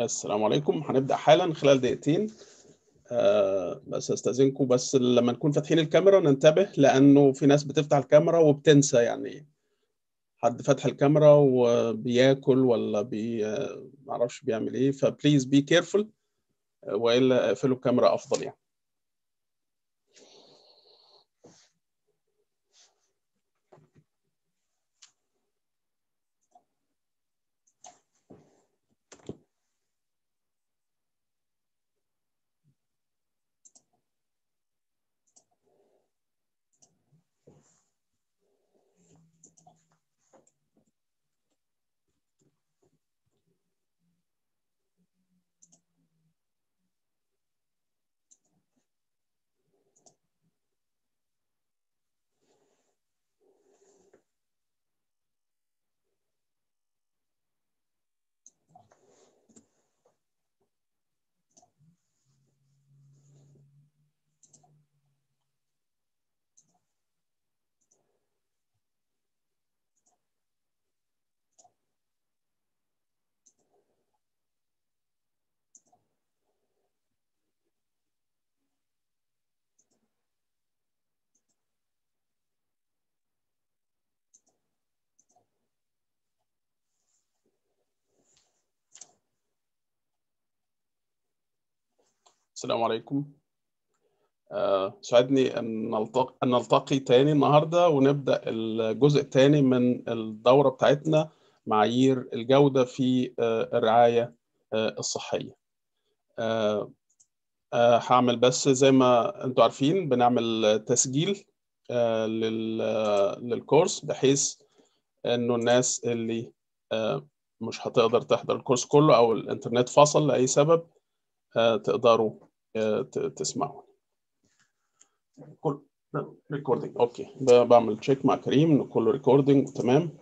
السلام عليكم هنبدأ حالا خلال دقيقتين أه بس استأذنكم بس لما نكون فاتحين الكاميرا ننتبه لأنه في ناس بتفتح الكاميرا وبتنسى يعني حد فاتح الكاميرا وبياكل ولا بي آه، معرفش بيعمل ايه فبليز بي كيرفول آه، والا اقفلوا الكاميرا افضل يعني السلام عليكم آه، سعدني أن نلتقي, أن نلتقي تاني النهاردة ونبدأ الجزء الثاني من الدورة بتاعتنا معايير الجودة في آه، الرعاية آه، الصحية هعمل بس زي ما انتوا عارفين بنعمل تسجيل للكورس بحيث انه الناس اللي مش هتقدر تحضر الكورس كله او الانترنت فصل لاي سبب تقدروا آه، تسمعوا كل اوكي بعمل تشيك مع كريم ان كله ريكوردينج تمام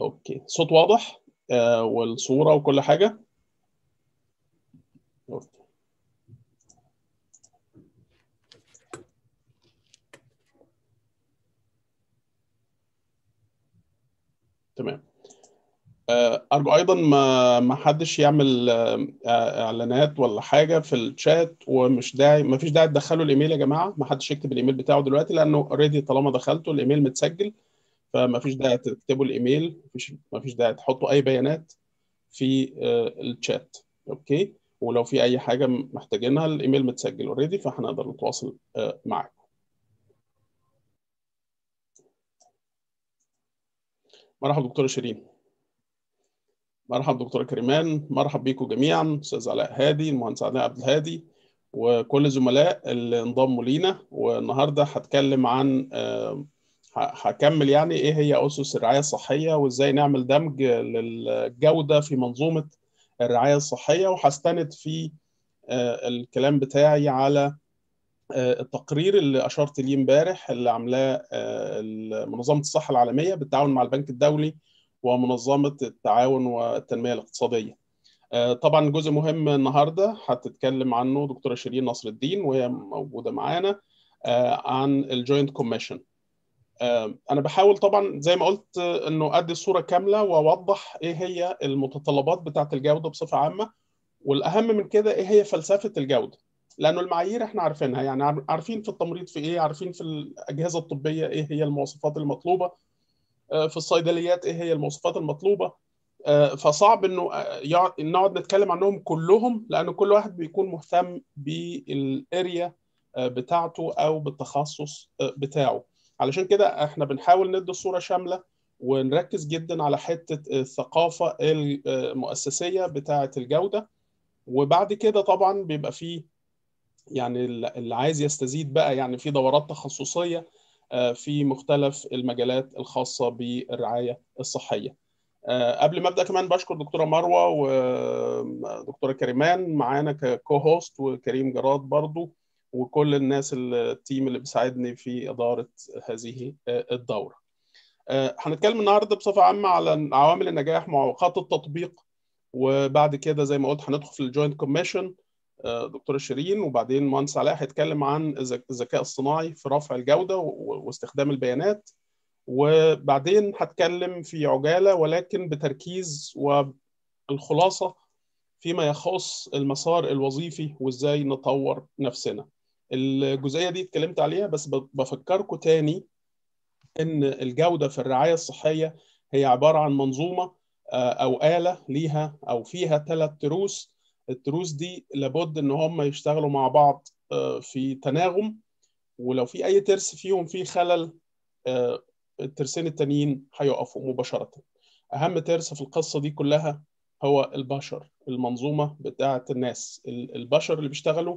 اوكي صوت واضح آه، والصوره وكل حاجه تمام آه، ارجو ايضا ما ما حدش يعمل آه، آه، اعلانات ولا حاجه في الشات ومش داعي ما فيش داعي تدخلوا الايميل يا جماعه ما حدش يكتب الايميل بتاعه دلوقتي لانه اوريدي طالما دخلته الايميل متسجل فما فيش داعي تكتبوا الايميل مفيش ما فيش داعي تحطوا اي بيانات في الشات اوكي ولو في اي حاجه محتاجينها الايميل متسجل اوريدي فهنقدر نتواصل معاكم مرحبا دكتوره شيرين مرحبا دكتوره كريمان مرحب بيكم جميعا استاذ علاء هادي المهندس علاء عبد الهادي وكل الزملاء اللي انضموا لينا والنهارده هتكلم عن آه، هكمل يعني ايه هي اسس الرعايه الصحيه وازاي نعمل دمج للجوده في منظومه الرعايه الصحيه وهستند في آه، الكلام بتاعي على آه، التقرير اللي اشرت ليه امبارح اللي عاملاه منظمه الصحه العالميه بالتعاون مع البنك الدولي ومنظمه التعاون والتنميه الاقتصاديه. آه، طبعا جزء مهم النهارده هتتكلم عنه دكتوره شيرين نصر الدين وهي موجوده معانا آه، عن الجوينت كوميشن. آه، انا بحاول طبعا زي ما قلت انه ادي الصوره كامله واوضح ايه هي المتطلبات بتاعه الجوده بصفه عامه والاهم من كده ايه هي فلسفه الجوده لانه المعايير احنا عارفينها يعني عارفين في التمريض في ايه عارفين في الاجهزه الطبيه ايه هي المواصفات المطلوبه آه، في الصيدليات ايه هي المواصفات المطلوبه آه، فصعب انه آه، نقعد نتكلم عنهم كلهم لان كل واحد بيكون مهتم بالاريا بتاعته او بالتخصص بتاعه علشان كده احنا بنحاول ندي الصوره شامله ونركز جدا على حته الثقافه المؤسسيه بتاعه الجوده وبعد كده طبعا بيبقى فيه يعني اللي عايز يستزيد بقى يعني في دورات تخصصيه آه، في مختلف المجالات الخاصه بالرعايه الصحيه. آه، قبل ما ابدا كمان بشكر دكتوره مروه ودكتوره آه، كريمان معانا ككو هوست وكريم جراد برضو وكل الناس التيم اللي بيساعدني في اداره هذه الدوره. هنتكلم النهارده بصفه عامه على عوامل النجاح معوقات التطبيق وبعد كده زي ما قلت هندخل في الجوينت كوميشن آه، دكتورة شيرين وبعدين مهندس علاء هيتكلم عن الذكاء الصناعي في رفع الجودة واستخدام البيانات وبعدين هتكلم في عجالة ولكن بتركيز والخلاصة فيما يخص المسار الوظيفي وازاي نطور نفسنا الجزئية دي اتكلمت عليها بس بفكركم تاني ان الجودة في الرعاية الصحية هي عبارة عن منظومة آه، او آلة ليها او فيها ثلاث تروس التروس دي لابد ان هم يشتغلوا مع بعض آه، في تناغم ولو في اي ترس فيهم فيه خلل آه، الترسين التانيين هيقفوا مباشره اهم ترس في القصه دي كلها هو البشر المنظومه بتاعه الناس البشر اللي بيشتغلوا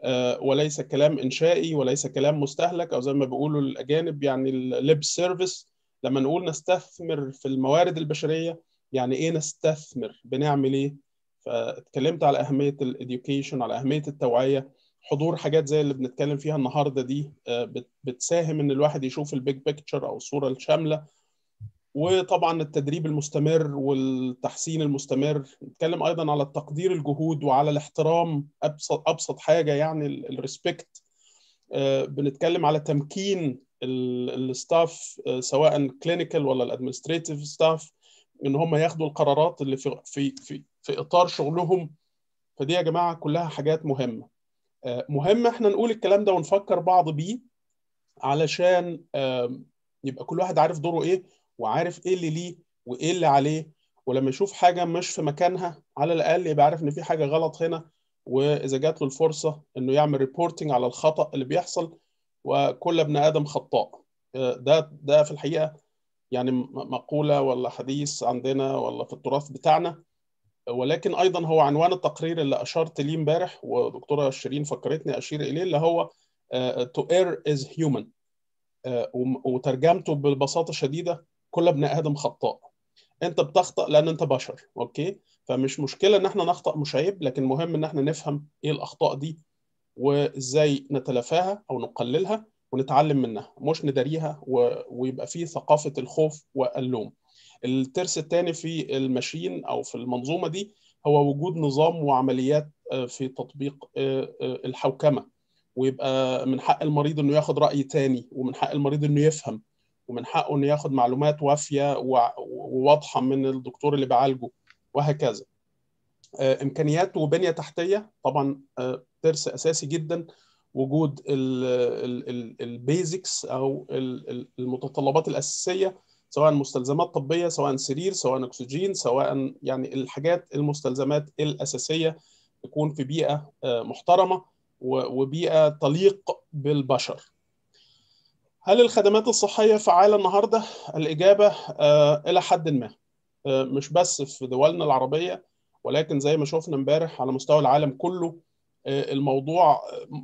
آه، وليس كلام انشائي وليس كلام مستهلك او زي ما بيقولوا الاجانب يعني الليب سيرفيس لما نقول نستثمر في الموارد البشريه يعني ايه نستثمر بنعمل ايه فاتكلمت على اهميه الاديوكيشن على اهميه التوعيه حضور حاجات زي اللي بنتكلم فيها النهارده دي آه، بتساهم ان الواحد يشوف البيج بيكتشر او الصوره الشامله وطبعا التدريب المستمر والتحسين المستمر نتكلم ايضا على التقدير الجهود وعلى الاحترام ابسط ابسط حاجه يعني الريسبكت آه، بنتكلم على تمكين الستاف سواء كلينيكال ولا الادمنستريتيف ستاف ان هم ياخدوا القرارات اللي في في في اطار شغلهم فدي يا جماعه كلها حاجات مهمه آه، مهم احنا نقول الكلام ده ونفكر بعض بيه علشان يبقى كل واحد عارف دوره ايه وعارف ايه اللي ليه وايه اللي عليه ولما يشوف حاجه مش في مكانها على الاقل يبقى عارف ان في حاجه غلط هنا واذا جات له الفرصه انه يعمل ريبورتنج على الخطا اللي بيحصل وكل ابن ادم خطاء آه، ده ده في الحقيقه يعني مقوله ولا حديث عندنا ولا في التراث بتاعنا ولكن ايضا هو عنوان التقرير اللي اشرت ليه امبارح ودكتوره شيرين فكرتني اشير اليه اللي هو تو اير از هيومن وترجمته ببساطه شديده كل ابن ادم خطاء انت بتخطا لان انت بشر اوكي فمش مشكله ان احنا نخطا مش عيب لكن مهم ان احنا نفهم ايه الاخطاء دي وازاي نتلافاها او نقللها ونتعلم منها مش نداريها و... ويبقى فيه ثقافه الخوف واللوم الترس الثاني في الماشين او في المنظومه دي هو وجود نظام وعمليات آه، في تطبيق آه، آه، الحوكمه ويبقى من حق المريض انه ياخد راي تاني ومن حق المريض انه يفهم ومن حقه انه ياخد معلومات وافيه وواضحه من الدكتور اللي بيعالجه وهكذا امكانيات وبنيه تحتيه طبعا ترس اساسي جدا وجود البيزكس او المتطلبات الاساسيه سواء مستلزمات طبيه سواء سرير سواء اكسجين سواء يعني الحاجات المستلزمات الاساسيه تكون في بيئه آه، محترمه وبيئه تليق بالبشر هل الخدمات الصحيه فعاله النهارده الاجابه آه، الى حد ما آه، مش بس في دولنا العربيه ولكن زي ما شفنا امبارح على مستوى العالم كله الموضوع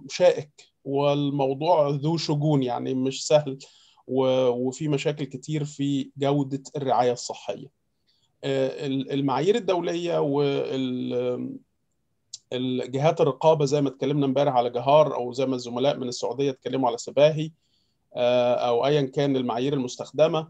شائك والموضوع ذو شجون يعني مش سهل وفي مشاكل كتير في جودة الرعاية الصحية آه، المعايير الدولية والجهات الرقابة زي ما اتكلمنا امبارح على جهار أو زي ما الزملاء من السعودية اتكلموا على سباهي آه، أو أيا كان المعايير المستخدمة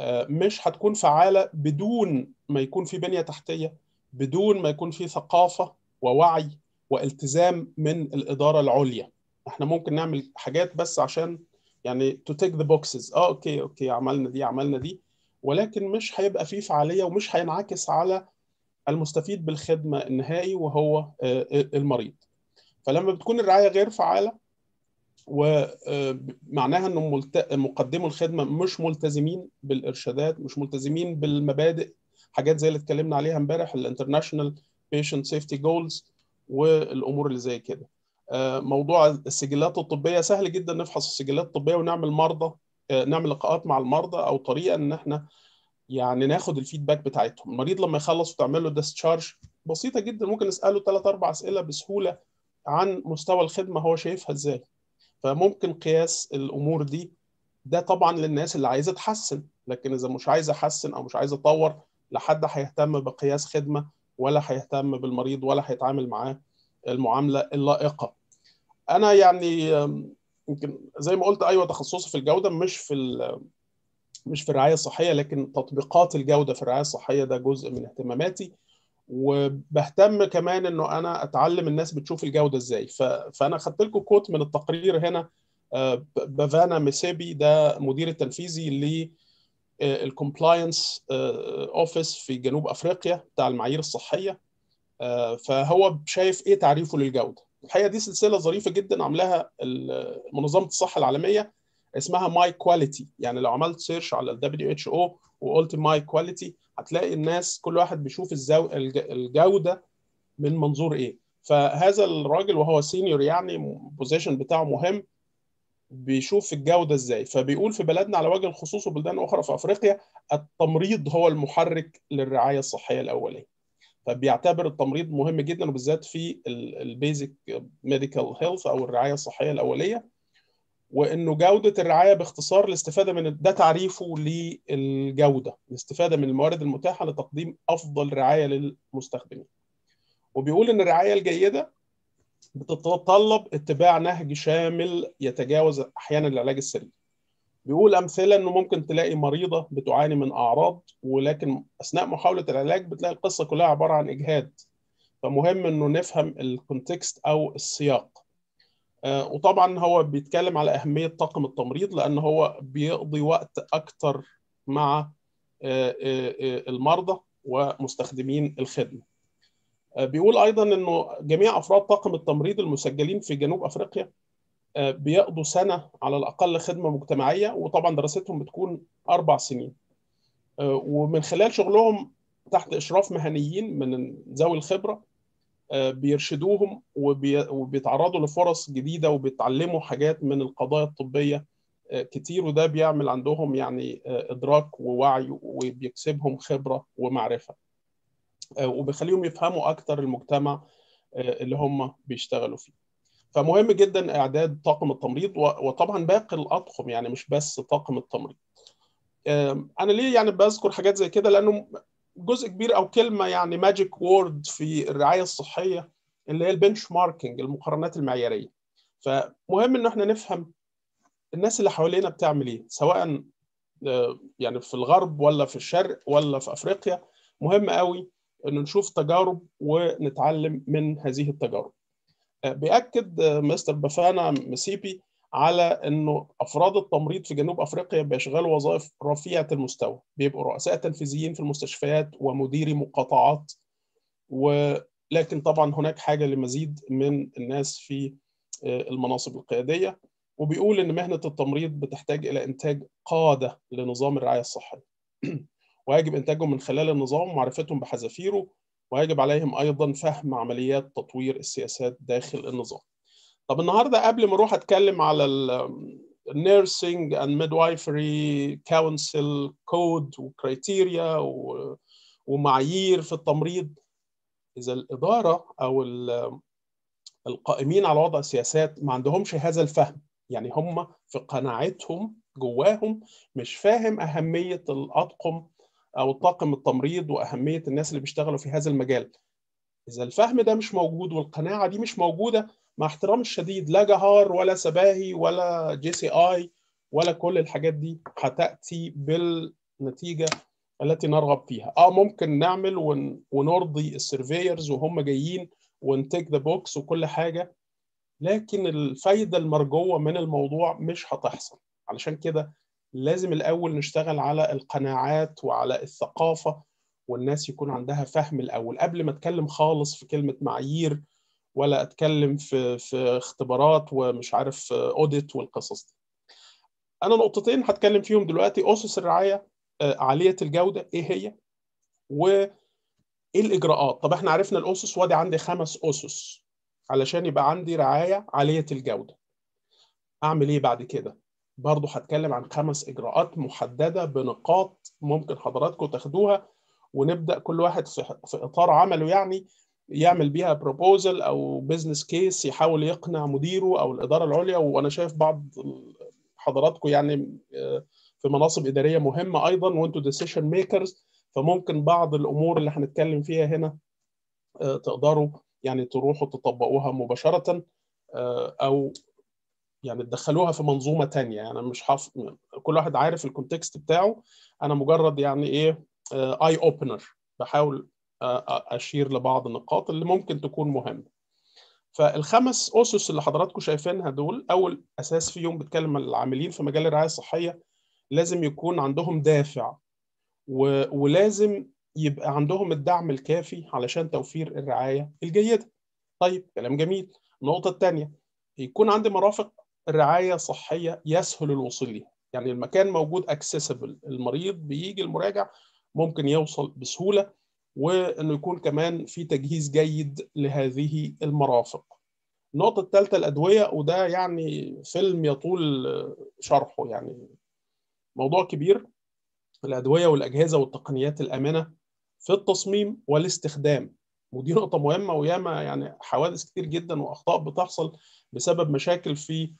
آه، مش هتكون فعالة بدون ما يكون في بنية تحتية بدون ما يكون في ثقافة ووعي والتزام من الإدارة العليا احنا ممكن نعمل حاجات بس عشان يعني تو تيك ذا بوكسز اه اوكي اوكي عملنا دي عملنا دي ولكن مش هيبقى فيه فعاليه ومش هينعكس على المستفيد بالخدمه النهائي وهو آه، آه، المريض فلما بتكون الرعايه غير فعاله ومعناها آه، ان مقدمو الخدمه مش ملتزمين بالارشادات مش ملتزمين بالمبادئ حاجات زي اللي اتكلمنا عليها امبارح الانترناشونال بيشنت سيفتي جولز والامور اللي زي كده آه، موضوع السجلات الطبيه سهل جدا نفحص السجلات الطبيه ونعمل مرضى آه، نعمل لقاءات مع المرضى او طريقه ان احنا يعني ناخد الفيدباك بتاعتهم المريض لما يخلص وتعمل له ديسشارج بسيطه جدا ممكن نساله ثلاث اربع اسئله بسهوله عن مستوى الخدمه هو شايفها ازاي فممكن قياس الامور دي ده طبعا للناس اللي عايزه تحسن لكن اذا مش عايزة احسن او مش عايزة اطور لا حد هيهتم بقياس خدمه ولا هيهتم بالمريض ولا هيتعامل معاه المعامله اللائقه انا يعني يمكن زي ما قلت ايوه تخصصي في الجوده مش في مش في الرعايه الصحيه لكن تطبيقات الجوده في الرعايه الصحيه ده جزء من اهتماماتي وبهتم كمان انه انا اتعلم الناس بتشوف الجوده ازاي فانا خدت لكم كوت من التقرير هنا آه، بافانا ميسيبي ده مدير التنفيذي للكومبلاينس اوفيس آه، آه، في جنوب افريقيا بتاع المعايير الصحيه فهو شايف ايه تعريفه للجوده الحقيقه دي سلسله ظريفه جدا عاملاها منظمه الصحه العالميه اسمها ماي كواليتي يعني لو عملت سيرش على ال WHO وقلت ماي كواليتي هتلاقي الناس كل واحد بيشوف الزو... الجوده من منظور ايه فهذا الراجل وهو سينيور يعني البوزيشن بتاعه مهم بيشوف الجوده ازاي فبيقول في بلدنا على وجه الخصوص وبلدان اخرى في افريقيا التمريض هو المحرك للرعايه الصحيه الاوليه فبيعتبر التمريض مهم جدا وبالذات في البيزك ميديكال هيلث او الرعايه الصحيه الاوليه وانه جوده الرعايه باختصار الاستفاده من ده تعريفه للجوده الاستفاده من الموارد المتاحه لتقديم افضل رعايه للمستخدمين وبيقول ان الرعايه الجيده بتتطلب اتباع نهج شامل يتجاوز احيانا العلاج السريع بيقول امثله انه ممكن تلاقي مريضه بتعاني من اعراض ولكن اثناء محاوله العلاج بتلاقي القصه كلها عباره عن اجهاد فمهم انه نفهم الكونتكست او السياق آه، وطبعا هو بيتكلم على اهميه طاقم التمريض لان هو بيقضي وقت اكتر مع آه، آه، المرضى ومستخدمين الخدمه بيقول ايضا انه جميع افراد طاقم التمريض المسجلين في جنوب افريقيا بيقضوا سنه على الاقل خدمه مجتمعيه وطبعا دراستهم بتكون اربع سنين آه، ومن خلال شغلهم تحت اشراف مهنيين من ذوي الخبره آه، بيرشدوهم وبيتعرضوا لفرص جديده وبيتعلموا حاجات من القضايا الطبيه آه، كتير وده بيعمل عندهم يعني ادراك ووعي وبيكسبهم خبره ومعرفه وبيخليهم يفهموا اكتر المجتمع اللي هم بيشتغلوا فيه فمهم جدا اعداد طاقم التمريض وطبعا باقي الاطقم يعني مش بس طاقم التمريض انا ليه يعني بذكر حاجات زي كده لانه جزء كبير او كلمه يعني ماجيك وورد في الرعايه الصحيه اللي هي البنش ماركينج المقارنات المعياريه فمهم ان احنا نفهم الناس اللي حوالينا بتعمل ايه سواء يعني في الغرب ولا في الشرق ولا في افريقيا مهم قوي ان نشوف تجارب ونتعلم من هذه التجارب آه، بيأكد آه، مستر بفانا مسيبي على انه افراد التمريض في جنوب افريقيا بيشغلوا وظائف رفيعه المستوى بيبقوا رؤساء تنفيذيين في المستشفيات ومديري مقاطعات ولكن طبعا هناك حاجه لمزيد من الناس في آه، المناصب القياديه وبيقول ان مهنه التمريض بتحتاج الى انتاج قاده لنظام الرعايه الصحيه ويجب انتاجهم من خلال النظام ومعرفتهم بحذافيره ويجب عليهم أيضا فهم عمليات تطوير السياسات داخل النظام طب النهاردة قبل ما أروح أتكلم على النيرسينج اند ميدوايفري كونسل كود وكريتيريا ومعايير في التمريض اذا الاداره او القائمين على وضع السياسات ما عندهمش هذا الفهم يعني هم في قناعتهم جواهم مش فاهم اهميه الاطقم او طاقم التمريض واهميه الناس اللي بيشتغلوا في هذا المجال اذا الفهم ده مش موجود والقناعه دي مش موجوده مع احترامي الشديد لا جهار ولا سباهي ولا جي سي اي ولا كل الحاجات دي هتاتي بالنتيجه التي نرغب فيها اه ممكن نعمل ونرضي السيرفيرز وهم جايين ونتيك ذا بوكس وكل حاجه لكن الفايده المرجوه من الموضوع مش هتحصل علشان كده لازم الأول نشتغل على القناعات وعلى الثقافة والناس يكون عندها فهم الأول قبل ما أتكلم خالص في كلمة معايير ولا أتكلم في, في اختبارات ومش عارف أوديت والقصص دي أنا نقطتين هتكلم فيهم دلوقتي أسس الرعاية آه، عالية الجودة إيه هي و ايه الاجراءات طب احنا عرفنا الاسس وادي عندي خمس اسس علشان يبقى عندي رعايه عاليه الجوده اعمل ايه بعد كده برضو هتكلم عن خمس إجراءات محددة بنقاط ممكن حضراتكم تاخدوها ونبدأ كل واحد في إطار عمله يعني يعمل بيها بروبوزل أو بزنس كيس يحاول يقنع مديره أو الإدارة العليا وأنا شايف بعض حضراتكم يعني آه، في مناصب إدارية مهمة أيضا وأنتوا ديسيشن ميكرز فممكن بعض الأمور اللي هنتكلم فيها هنا آه، تقدروا يعني تروحوا تطبقوها مباشرة آه، أو يعني تدخلوها في منظومه تانية يعني انا مش حف... كل واحد عارف الكونتكست بتاعه انا مجرد يعني ايه اي آه، اوبنر بحاول آه، اشير لبعض النقاط اللي ممكن تكون مهمه فالخمس اسس اللي حضراتكم شايفينها دول اول اساس فيهم بتكلم العاملين في مجال الرعايه الصحيه لازم يكون عندهم دافع و... ولازم يبقى عندهم الدعم الكافي علشان توفير الرعايه الجيده طيب كلام جميل النقطه الثانيه يكون عندي مرافق رعايه صحيه يسهل الوصول ليها يعني المكان موجود اكسسبل المريض بيجي المراجع ممكن يوصل بسهوله وانه يكون كمان في تجهيز جيد لهذه المرافق النقطه الثالثه الادويه وده يعني فيلم يطول شرحه يعني موضوع كبير الادويه والاجهزه والتقنيات الامنه في التصميم والاستخدام ودي نقطة مهمة وياما يعني حوادث كتير جدا وأخطاء بتحصل بسبب مشاكل في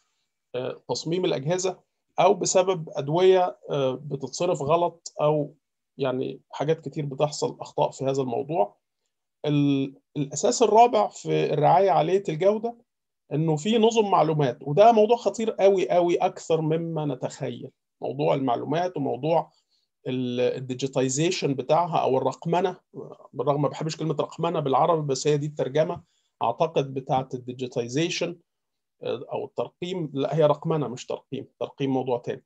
تصميم الاجهزه او بسبب ادويه آه، بتتصرف غلط او يعني حاجات كتير بتحصل اخطاء في هذا الموضوع الاساس الرابع في الرعايه عاليه الجوده انه في نظم معلومات وده موضوع خطير قوي قوي اكثر مما نتخيل موضوع المعلومات وموضوع الديجيتايزيشن بتاعها او الرقمنه بالرغم ما بحبش كلمه رقمنه بالعربي بس هي دي الترجمه اعتقد بتاعه الديجيتايزيشن او الترقيم لا هي رقمنه مش ترقيم ترقيم موضوع تاني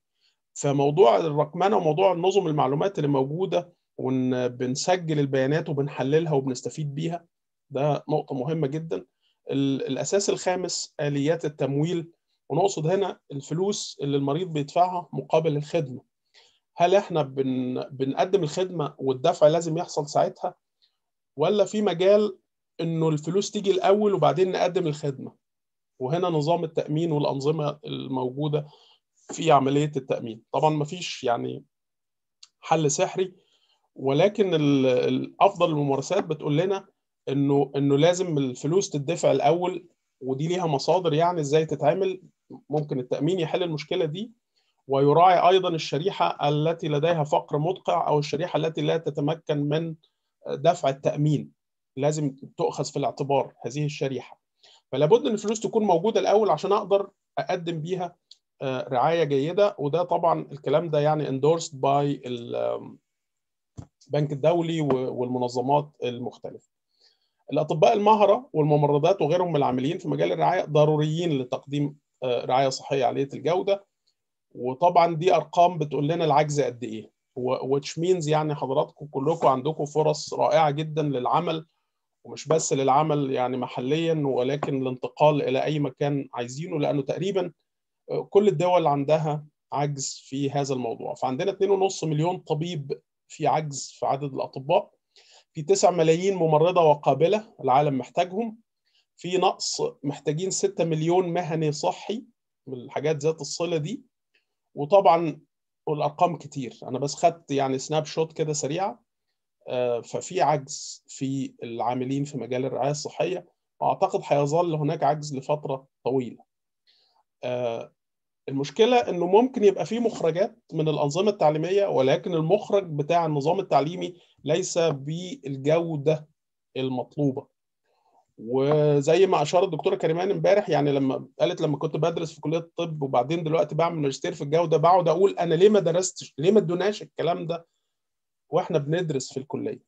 فموضوع الرقمنه وموضوع النظم المعلومات اللي موجوده وان بنسجل البيانات وبنحللها وبنستفيد بيها ده نقطه مهمه جدا الاساس الخامس اليات التمويل ونقصد هنا الفلوس اللي المريض بيدفعها مقابل الخدمه هل احنا بن... بنقدم الخدمه والدفع لازم يحصل ساعتها ولا في مجال انه الفلوس تيجي الاول وبعدين نقدم الخدمه وهنا نظام التامين والانظمه الموجوده في عمليه التامين طبعا ما فيش يعني حل سحري ولكن الافضل الممارسات بتقول لنا انه انه لازم الفلوس تدفع الاول ودي ليها مصادر يعني ازاي تتعمل ممكن التامين يحل المشكله دي ويراعي ايضا الشريحه التي لديها فقر مدقع او الشريحه التي لا تتمكن من دفع التامين لازم تؤخذ في الاعتبار هذه الشريحه فلا بد ان الفلوس تكون موجوده الاول عشان اقدر اقدم بيها آه، رعايه جيده وده طبعا الكلام ده يعني اندورسد باي البنك الدولي والمنظمات المختلفه. الاطباء المهره والممرضات وغيرهم من العاملين في مجال الرعايه ضروريين لتقديم آه، رعايه صحيه عاليه الجوده وطبعا دي ارقام بتقول لنا العجز قد ايه which means يعني حضراتكم كلكم عندكم فرص رائعه جدا للعمل ومش بس للعمل يعني محليا ولكن الانتقال الى اي مكان عايزينه لانه تقريبا آه، كل الدول عندها عجز في هذا الموضوع فعندنا 2.5 مليون طبيب في عجز في عدد الاطباء في 9 ملايين ممرضه وقابله العالم محتاجهم في نقص محتاجين 6 مليون مهني صحي من الحاجات ذات الصله دي وطبعا والارقام كتير انا بس خدت يعني سناب شوت كده سريعه آه، ففي عجز في العاملين في مجال الرعايه الصحيه واعتقد هيظل هناك عجز لفتره طويله. آه، المشكله انه ممكن يبقى في مخرجات من الانظمه التعليميه ولكن المخرج بتاع النظام التعليمي ليس بالجوده المطلوبه. وزي ما اشار الدكتوره كريمان امبارح يعني لما قالت لما كنت بدرس في كليه الطب وبعدين دلوقتي بعمل ماجستير في الجوده بقعد اقول انا ليه ما درستش؟ ليه ما ادوناش الكلام ده واحنا بندرس في الكليه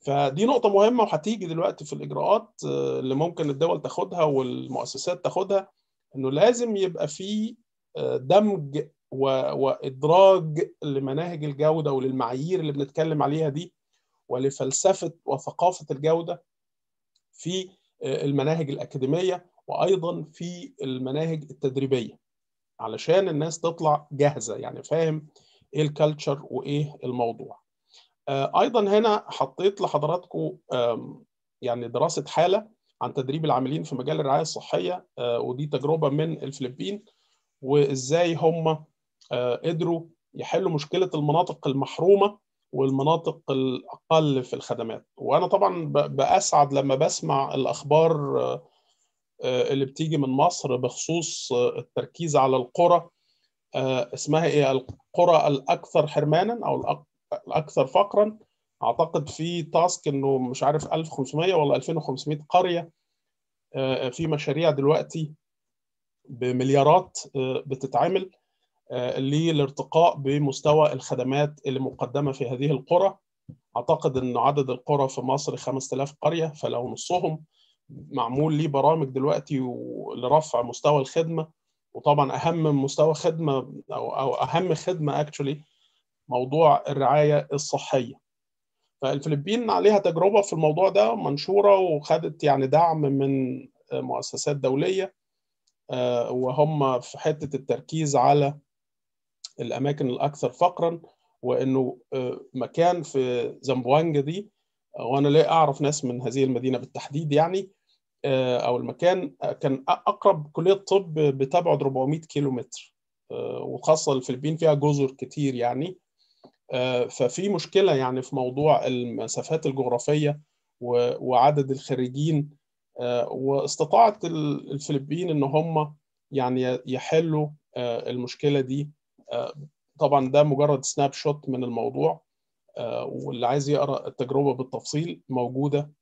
فدي نقطة مهمة وهتيجي دلوقتي في الإجراءات آه، اللي ممكن الدول تاخدها والمؤسسات تاخدها إنه لازم يبقى في آه، دمج وإدراج لمناهج الجودة وللمعايير اللي بنتكلم عليها دي ولفلسفة وثقافة الجودة في آه، المناهج الأكاديمية وأيضا في المناهج التدريبية علشان الناس تطلع جاهزة يعني فاهم إيه الكالتشر وإيه الموضوع آه، ايضا هنا حطيت لحضراتكم يعني دراسه حاله عن تدريب العاملين في مجال الرعايه الصحيه آه، ودي تجربه من الفلبين وازاي هم آه، قدروا يحلوا مشكله المناطق المحرومه والمناطق الاقل في الخدمات وانا طبعا باسعد لما بسمع الاخبار اللي بتيجي من مصر بخصوص التركيز على القرى اسمها ايه القرى الاكثر حرمانا او الاكثر فقرا اعتقد في تاسك انه مش عارف 1500 ولا 2500 قريه آه، في مشاريع دلوقتي بمليارات آه، بتتعمل آه، للارتقاء بمستوى الخدمات اللي مقدمه في هذه القرى اعتقد ان عدد القرى في مصر 5000 قريه فلو نصهم معمول ليه برامج دلوقتي لرفع مستوى الخدمه وطبعا اهم مستوى خدمه او او اهم خدمه اكشولي موضوع الرعايه الصحيه فالفلبين عليها تجربه في الموضوع ده منشوره وخدت يعني دعم من مؤسسات دوليه آه، وهم في حته التركيز على الاماكن الاكثر فقرا وانه آه، مكان في زامبوانجا دي وانا لا اعرف ناس من هذه المدينه بالتحديد يعني آه، او المكان كان اقرب كليه طب بتبعد 400 كيلو متر وخاصه الفلبين فيها جزر كتير يعني آه، ففي مشكله يعني في موضوع المسافات الجغرافيه وعدد الخريجين آه، واستطاعت الفلبين ان هم يعني يحلوا آه، المشكله دي طبعا ده مجرد سناب شوت من الموضوع واللي عايز يقرا التجربه بالتفصيل موجوده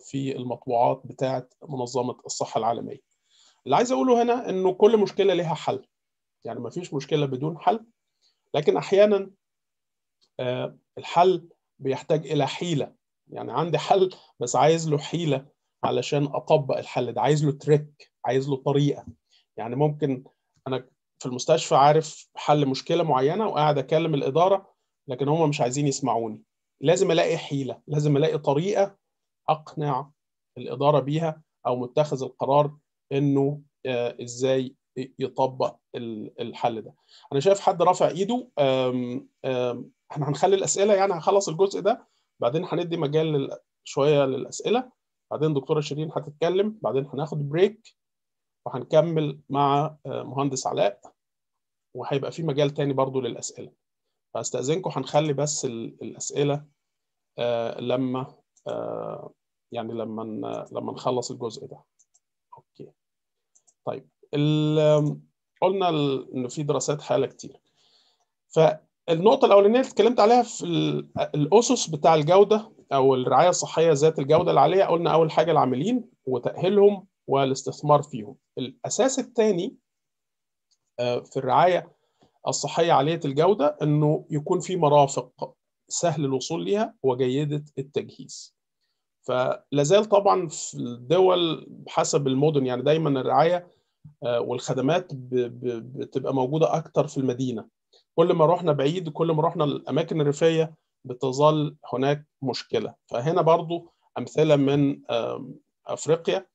في المطبوعات بتاعه منظمه الصحه العالميه اللي عايز اقوله هنا انه كل مشكله لها حل يعني ما فيش مشكله بدون حل لكن احيانا آه، الحل بيحتاج الى حيله يعني عندي حل بس عايز له حيله علشان اطبق الحل ده عايز له تريك عايز له طريقه يعني ممكن انا في المستشفى عارف حل مشكله معينه وقاعد اكلم الاداره لكن هم مش عايزين يسمعوني لازم الاقي حيله لازم الاقي طريقه اقنع الاداره بيها او متخذ القرار انه آه، ازاي يطبق الحل ده انا شايف حد رافع ايده احنا هنخلي الاسئله يعني هخلص الجزء ده بعدين هندي مجال لل... شويه للاسئله بعدين دكتوره شيرين هتتكلم بعدين هناخد بريك وهنكمل مع آه، مهندس علاء وهيبقى في مجال تاني برضو للاسئله فاستاذنكم هنخلي بس الاسئله آه، لما آه، يعني لما لما نخلص الجزء ده اوكي طيب قلنا ان في دراسات حاله كتير ف النقطة الأولانية اللي اتكلمت عليها في الأسس بتاع الجودة أو الرعاية الصحية ذات الجودة العالية قلنا أول حاجة العاملين وتأهيلهم والاستثمار فيهم. الأساس الثاني آه، في الرعاية الصحية عالية الجودة إنه يكون في مرافق سهل الوصول ليها وجيدة التجهيز. فلازال طبعا في الدول حسب المدن يعني دايما الرعاية آه، والخدمات بتبقى موجودة أكتر في المدينة كل ما رحنا بعيد كل ما رحنا الأماكن الريفية بتظل هناك مشكلة فهنا برضو أمثلة من أفريقيا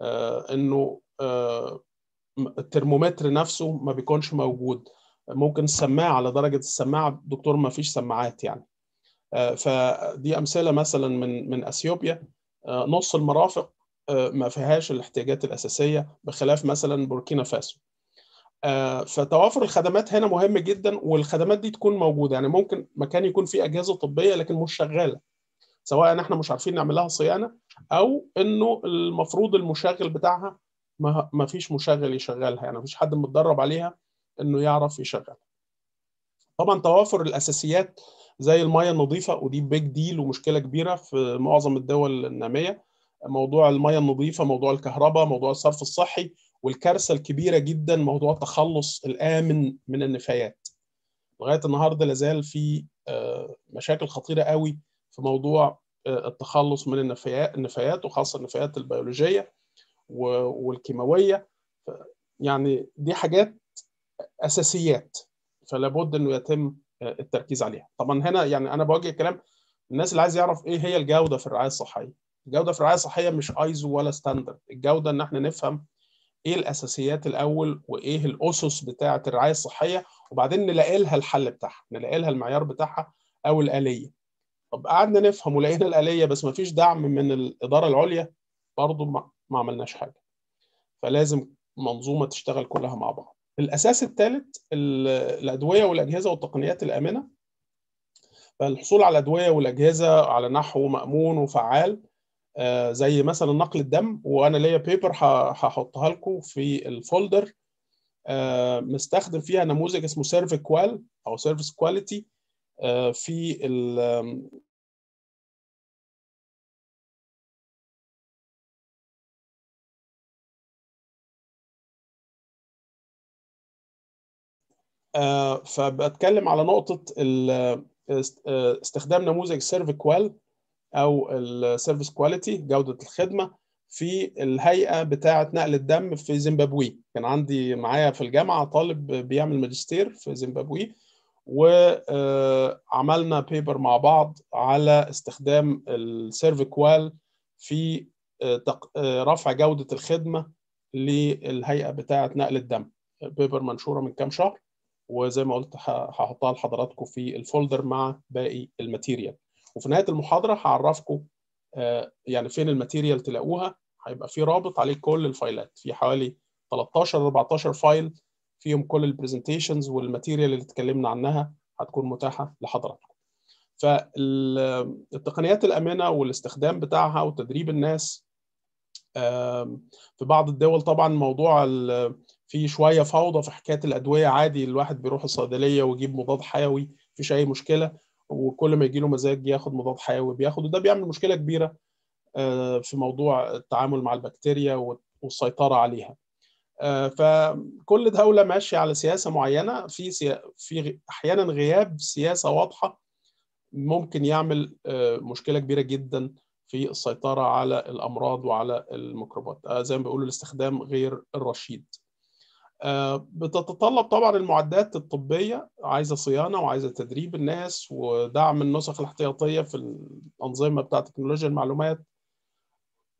آه، أنه آه، الترمومتر نفسه ما بيكونش موجود ممكن السماعة على درجة السماعة دكتور ما فيش سماعات يعني آه، فدي أمثلة مثلا من من أثيوبيا نص المرافق ما فيهاش الاحتياجات الأساسية بخلاف مثلا بوركينا فاسو آه، فتوافر الخدمات هنا مهم جدا والخدمات دي تكون موجوده يعني ممكن مكان يكون فيه اجهزه طبيه لكن مش شغاله سواء احنا مش عارفين نعمل لها صيانه او انه المفروض المشغل بتاعها ما فيش مشغل يشغلها يعني ما فيش حد متدرب عليها انه يعرف يشغلها طبعا توافر الاساسيات زي الميه النظيفه ودي بيج ديل ومشكله كبيره في معظم الدول الناميه موضوع الميه النظيفه موضوع الكهرباء موضوع الصرف الصحي والكارثه الكبيره جدا موضوع تخلص الامن من النفايات لغايه النهارده لازال في آه، مشاكل خطيره قوي في موضوع آه، التخلص من النفايات وخاصه النفايات البيولوجيه والكيماويه يعني دي حاجات اساسيات فلا بد انه يتم آه، التركيز عليها طبعا هنا يعني انا بوجه الكلام الناس اللي عايز يعرف ايه هي الجوده في الرعايه الصحيه الجوده في الرعايه الصحيه مش ايزو ولا ستاندرد الجوده ان احنا نفهم ايه الاساسيات الاول وايه الاسس بتاعه الرعايه الصحيه وبعدين نلاقي لها الحل بتاعها نلاقي لها المعيار بتاعها او الاليه طب قعدنا نفهم ولقينا الاليه بس ما فيش دعم من الاداره العليا برضه ما عملناش حاجه فلازم منظومه تشتغل كلها مع بعض الاساس الثالث الادويه والاجهزه والتقنيات الامنه فالحصول على الادويه والاجهزه على نحو مامون وفعال آه، زي مثلا نقل الدم وانا ليا بيبر هحطها لكم في الفولدر آه، مستخدم فيها نموذج اسمه سيرف كوال او سيرفيس كواليتي آه، في ال فبتكلم على نقطة استخدام نموذج سيرف كوال او السيرفيس كواليتي جوده الخدمه في الهيئه بتاعه نقل الدم في زيمبابوي كان عندي معايا في الجامعه طالب بيعمل ماجستير في زيمبابوي وعملنا آه، بيبر مع بعض على استخدام السيرفيكوال في آه، آه، رفع جوده الخدمه للهيئه بتاعه نقل الدم بيبر منشوره من كام شهر وزي ما قلت هحطها لحضراتكم في الفولدر مع باقي الماتيريال وفي نهايه المحاضره هعرفكم آه، يعني فين الماتيريال تلاقوها هيبقى في رابط عليه كل الفايلات في حوالي 13 14 فايل فيهم كل البرزنتيشنز والماتيريال اللي اتكلمنا عنها هتكون متاحه لحضراتكم فالتقنيات الامنه والاستخدام بتاعها وتدريب الناس في بعض الدول طبعا موضوع في شويه فوضى في حكايه الادويه عادي الواحد بيروح الصيدليه ويجيب مضاد حيوي مفيش اي مشكله وكل ما يجي له مزاج ياخد مضاد حيوي بياخد وده بيعمل مشكله كبيره آه، في موضوع التعامل مع البكتيريا والسيطره عليها آه، فكل دوله ماشيه على سياسه معينه في سيا... في احيانا غياب سياسه واضحه ممكن يعمل آه، مشكله كبيره جدا في السيطره على الامراض وعلى الميكروبات زي ما بيقولوا الاستخدام غير الرشيد آه، بتتطلب طبعا المعدات الطبية عايزة صيانة وعايزة تدريب الناس ودعم النسخ الاحتياطية في الأنظمة بتاع تكنولوجيا المعلومات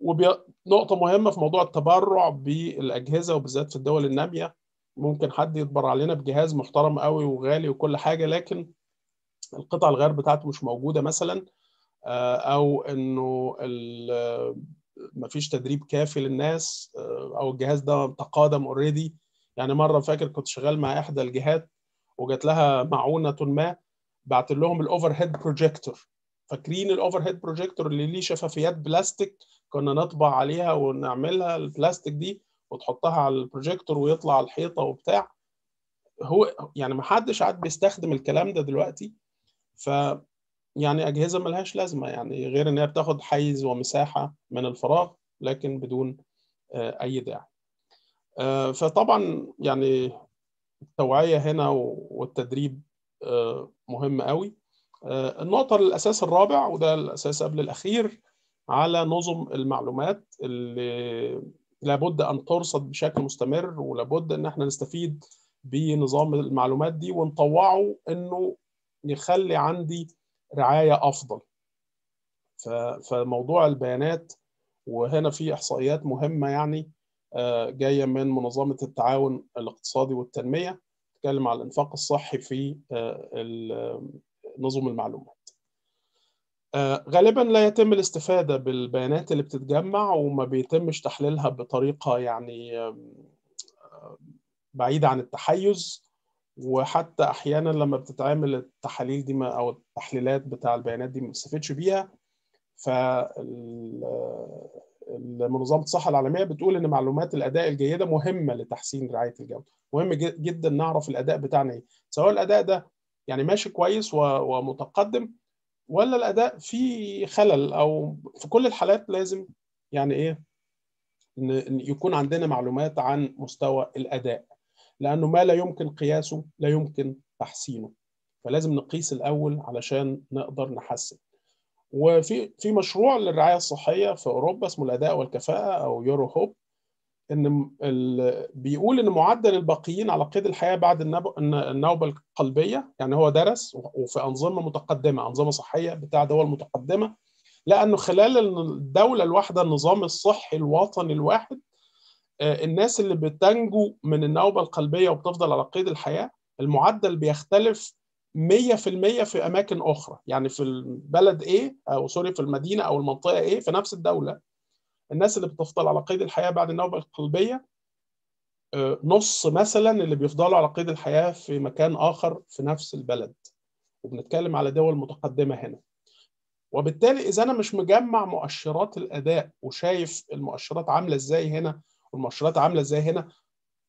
ونقطة مهمة في موضوع التبرع بالأجهزة وبالذات في الدول النامية ممكن حد يتبرع لنا بجهاز محترم قوي وغالي وكل حاجة لكن القطع الغيار بتاعته مش موجودة مثلا آه، أو إنه مفيش تدريب كافي للناس آه، أو الجهاز ده تقادم اوريدي يعني مره فاكر كنت شغال مع احدى الجهات وجات لها معونه ما بعت لهم الاوفر هيد بروجيكتور فاكرين الاوفر هيد بروجيكتور اللي ليه شفافيات بلاستيك كنا نطبع عليها ونعملها البلاستيك دي وتحطها على البروجيكتور ويطلع على الحيطه وبتاع هو يعني ما حدش عاد بيستخدم الكلام ده دلوقتي ف يعني اجهزه ملهاش لازمه يعني غير ان هي بتاخد حيز ومساحه من الفراغ لكن بدون آه، اي داعي آه، فطبعا يعني التوعية هنا والتدريب آه، مهم قوي آه، النقطة الأساس الرابع وده الأساس قبل الأخير على نظم المعلومات اللي لابد أن ترصد بشكل مستمر ولابد أن احنا نستفيد بنظام المعلومات دي ونطوعه أنه يخلي عندي رعاية أفضل فموضوع البيانات وهنا في إحصائيات مهمة يعني جايه من منظمه التعاون الاقتصادي والتنميه بتتكلم على الانفاق الصحي في آه، نظم المعلومات آه، غالبا لا يتم الاستفاده بالبيانات اللي بتتجمع وما بيتمش تحليلها بطريقه يعني آه، بعيده عن التحيز وحتى احيانا لما بتتعمل التحاليل دي ما او التحليلات بتاع البيانات دي ما بيها ف منظمه الصحه العالميه بتقول ان معلومات الاداء الجيده مهمه لتحسين رعايه الجوده مهم جدا نعرف الاداء بتاعنا ايه سواء الاداء ده يعني ماشي كويس ومتقدم ولا الاداء فيه خلل او في كل الحالات لازم يعني ايه ان يكون عندنا معلومات عن مستوى الاداء لانه ما لا يمكن قياسه لا يمكن تحسينه فلازم نقيس الاول علشان نقدر نحسن وفي في مشروع للرعايه الصحيه في اوروبا اسمه الاداء والكفاءه او يورو هوب ان بيقول ان معدل الباقيين على قيد الحياه بعد النوبه القلبيه يعني هو درس وفي انظمه متقدمه انظمه صحيه بتاع دول متقدمه لانه خلال الدوله الواحده النظام الصحي الوطني الواحد آه، الناس اللي بتنجو من النوبه القلبيه وبتفضل على قيد الحياه المعدل بيختلف 100% في, في اماكن اخرى يعني في البلد ايه او سوري في المدينه او المنطقه ايه في نفس الدوله الناس اللي بتفضل على قيد الحياه بعد النوبه القلبيه آه، نص مثلا اللي بيفضلوا على قيد الحياه في مكان اخر في نفس البلد وبنتكلم على دول متقدمه هنا وبالتالي اذا انا مش مجمع مؤشرات الاداء وشايف المؤشرات عامله ازاي هنا والمؤشرات عامله ازاي هنا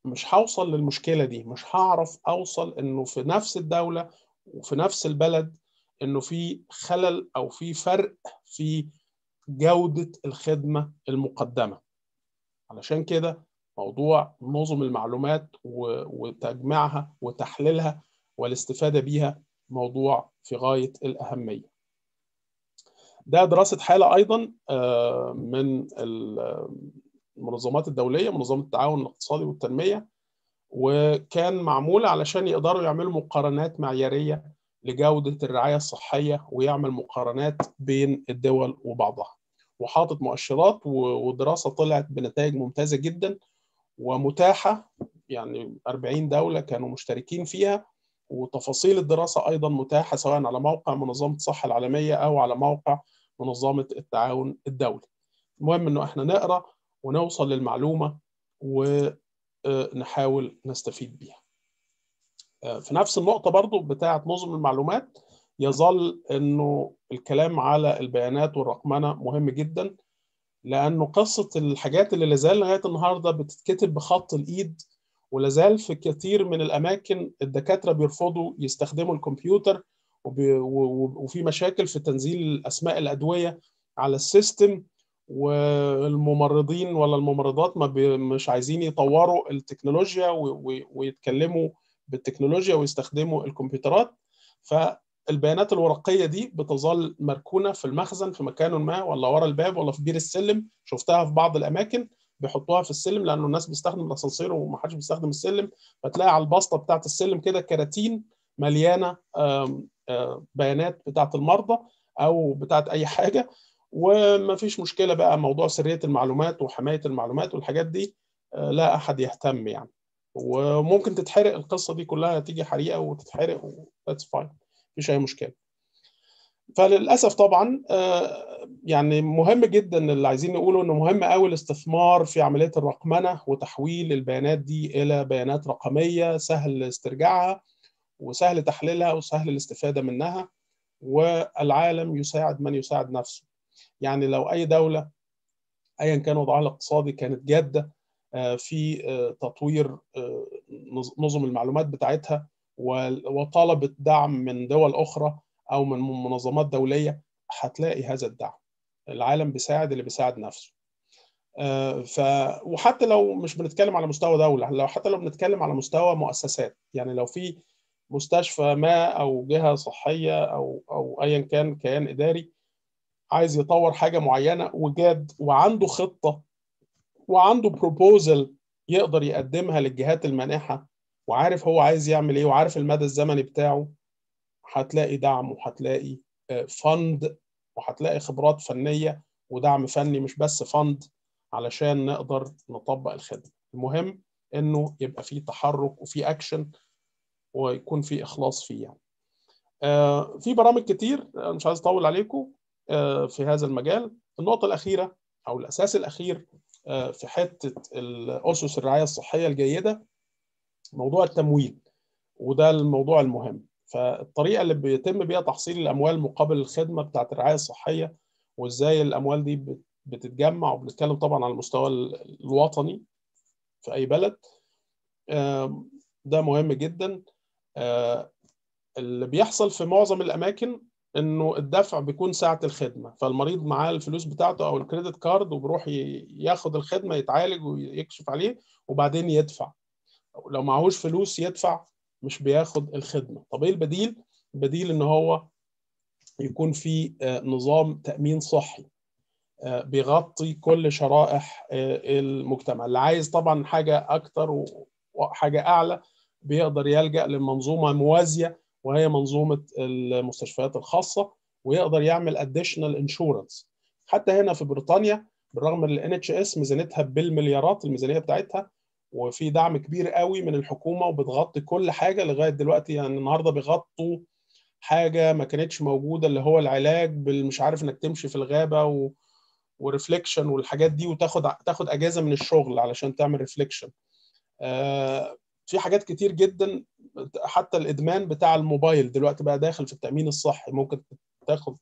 مش هوصل للمشكله دي مش هعرف اوصل انه في نفس الدوله وفي نفس البلد انه في خلل او في فرق في جوده الخدمه المقدمه علشان كده موضوع نظم المعلومات وتجميعها وتحليلها والاستفاده بيها موضوع في غايه الاهميه ده دراسه حاله ايضا آه، من المنظمات الدوليه منظمه التعاون الاقتصادي والتنميه وكان معمول علشان يقدروا يعملوا مقارنات معيارية لجودة الرعاية الصحية ويعمل مقارنات بين الدول وبعضها وحاطط مؤشرات ودراسة طلعت بنتائج ممتازة جدا ومتاحة يعني 40 دولة كانوا مشتركين فيها وتفاصيل الدراسة أيضا متاحة سواء على موقع منظمة الصحة العالمية أو على موقع منظمة التعاون الدولي المهم أنه إحنا نقرأ ونوصل للمعلومة و نحاول نستفيد بيها آه، في نفس النقطة برضو بتاعة نظم المعلومات يظل أنه الكلام على البيانات والرقمنة مهم جدا لأنه قصة الحاجات اللي لازال لغاية النهاردة بتتكتب بخط الإيد ولازال في كثير من الأماكن الدكاترة بيرفضوا يستخدموا الكمبيوتر وفي مشاكل في تنزيل أسماء الأدوية على السيستم والممرضين ولا الممرضات ما مش عايزين يطوروا التكنولوجيا ويتكلموا بالتكنولوجيا ويستخدموا الكمبيوترات فالبيانات الورقية دي بتظل مركونة في المخزن في مكان ما ولا ورا الباب ولا في بير السلم شفتها في بعض الأماكن بيحطوها في السلم لأنه الناس بتستخدم الأسانسير ومحدش بيستخدم السلم فتلاقي على البسطة بتاعة السلم كده كراتين مليانة بيانات بتاعة المرضى أو بتاعة أي حاجة وما فيش مشكله بقى موضوع سريه المعلومات وحمايه المعلومات والحاجات دي آه، لا احد يهتم يعني وممكن تتحرق القصه دي كلها تيجي حريقه وتتحرق وذاتس فاين مفيش اي مشكله فللاسف طبعا آه، يعني مهم جدا اللي عايزين نقوله انه مهم قوي الاستثمار في عمليه الرقمنه وتحويل البيانات دي الى بيانات رقميه سهل استرجاعها وسهل تحليلها وسهل الاستفاده منها والعالم يساعد من يساعد نفسه يعني لو اي دوله ايا كان وضعها الاقتصادي كانت جاده آه، في آه، تطوير آه، نظم المعلومات بتاعتها وطلبت دعم من دول اخرى او من منظمات دوليه هتلاقي هذا الدعم العالم بيساعد اللي بيساعد نفسه ف وحتى لو مش بنتكلم على مستوى دوله لو حتى لو بنتكلم على مستوى مؤسسات يعني لو في مستشفى ما او جهه صحيه او او ايا كان كيان اداري عايز يطور حاجه معينه وجاد وعنده خطه وعنده بروبوزل يقدر يقدمها للجهات المانحه وعارف هو عايز يعمل ايه وعارف المدى الزمني بتاعه هتلاقي دعم وهتلاقي فند آه، وهتلاقي خبرات فنيه ودعم فني مش بس فند علشان نقدر نطبق الخدمه المهم انه يبقى في تحرك وفي اكشن ويكون في اخلاص فيه يعني آه، في برامج كتير مش عايز اطول عليكم آه، في هذا المجال النقطة الأخيرة أو الأساس الأخير آه، في حتة أسس الرعاية الصحية الجيدة موضوع التمويل وده الموضوع المهم فالطريقة اللي بيتم بيها تحصيل الأموال مقابل الخدمة بتاعة الرعاية الصحية وإزاي الأموال دي بتتجمع وبنتكلم طبعا على المستوى الوطني في أي بلد ده مهم جدا آه، اللي بيحصل في معظم الأماكن انه الدفع بيكون ساعه الخدمه فالمريض معاه الفلوس بتاعته او الكريدت كارد وبيروح ياخد الخدمه يتعالج ويكشف عليه وبعدين يدفع لو معهوش فلوس يدفع مش بياخد الخدمه طب ايه البديل البديل ان هو يكون في آه، نظام تامين صحي آه، بيغطي كل شرائح آه، المجتمع اللي عايز طبعا حاجه اكتر وحاجه اعلى بيقدر يلجا لمنظومه موازيه وهي منظومه المستشفيات الخاصه ويقدر يعمل اديشنال انشورنس حتى هنا في بريطانيا بالرغم ان الان اتش اس ميزانيتها بالمليارات الميزانيه بتاعتها وفي دعم كبير قوي من الحكومه وبتغطي كل حاجه لغايه دلوقتي يعني النهارده بيغطوا حاجه ما كانتش موجوده اللي هو العلاج بالمش عارف انك تمشي في الغابه و... وريفليكشن والحاجات دي وتاخد تاخد اجازه من الشغل علشان تعمل ريفليكشن آه في حاجات كتير جدا حتى الادمان بتاع الموبايل دلوقتي بقى داخل في التامين الصحي ممكن تاخد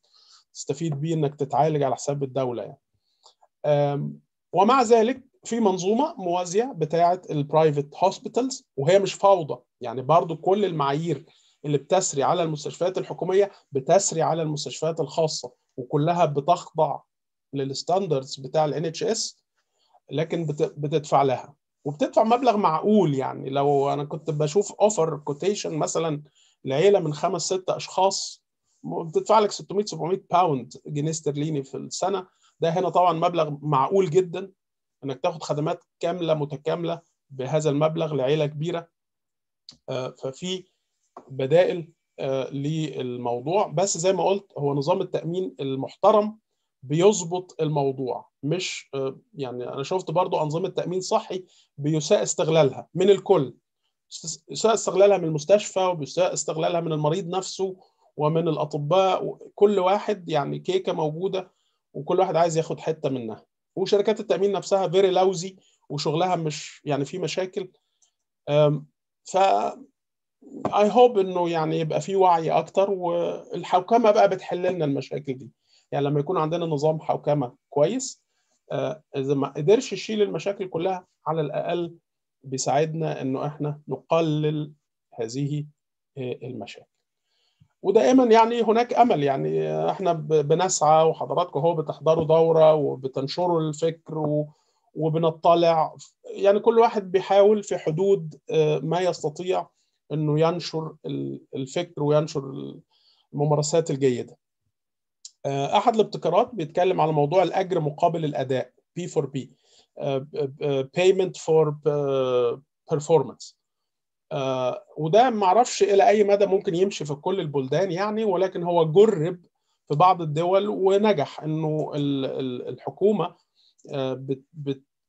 تستفيد بيه انك تتعالج على حساب الدوله يعني ومع ذلك في منظومه موازيه بتاعه البرايفت هوسبيتالز وهي مش فوضى يعني برضو كل المعايير اللي بتسري على المستشفيات الحكوميه بتسري على المستشفيات الخاصه وكلها بتخضع للستاندردز بتاع ال NHS لكن بتدفع لها وبتدفع مبلغ معقول يعني لو انا كنت بشوف اوفر كوتيشن مثلا لعيله من خمس ست اشخاص بتدفع لك 600 700 باوند جنيه استرليني في السنه ده هنا طبعا مبلغ معقول جدا انك تاخد خدمات كامله متكامله بهذا المبلغ لعيله كبيره آه، ففي بدائل آه، للموضوع بس زي ما قلت هو نظام التامين المحترم بيظبط الموضوع مش آه، يعني انا شفت برضو انظمه تامين صحي بيساء استغلالها من الكل بيساء استغلالها من المستشفى وبيساء استغلالها من المريض نفسه ومن الاطباء كل واحد يعني كيكه موجوده وكل واحد عايز ياخد حته منها وشركات التامين نفسها فيري لوزي وشغلها مش يعني في مشاكل ف اي هوب انه يعني يبقى في وعي اكتر والحوكمه بقى بتحل لنا المشاكل دي يعني لما يكون عندنا نظام حوكمه كويس آه، اذا ما قدرش يشيل المشاكل كلها على الاقل بيساعدنا انه احنا نقلل هذه آه، المشاكل ودائما يعني هناك امل يعني احنا بنسعى وحضراتكم اهو بتحضروا دوره وبتنشروا الفكر وبنطلع يعني كل واحد بيحاول في حدود آه، ما يستطيع انه ينشر الفكر وينشر الممارسات الجيده آه، احد الابتكارات بيتكلم على موضوع الاجر مقابل الاداء بي فور بي بيمنت فور performance آه، وده ما اعرفش الى اي مدى ممكن يمشي في كل البلدان يعني ولكن هو جرب في بعض الدول ونجح انه الحكومه آه،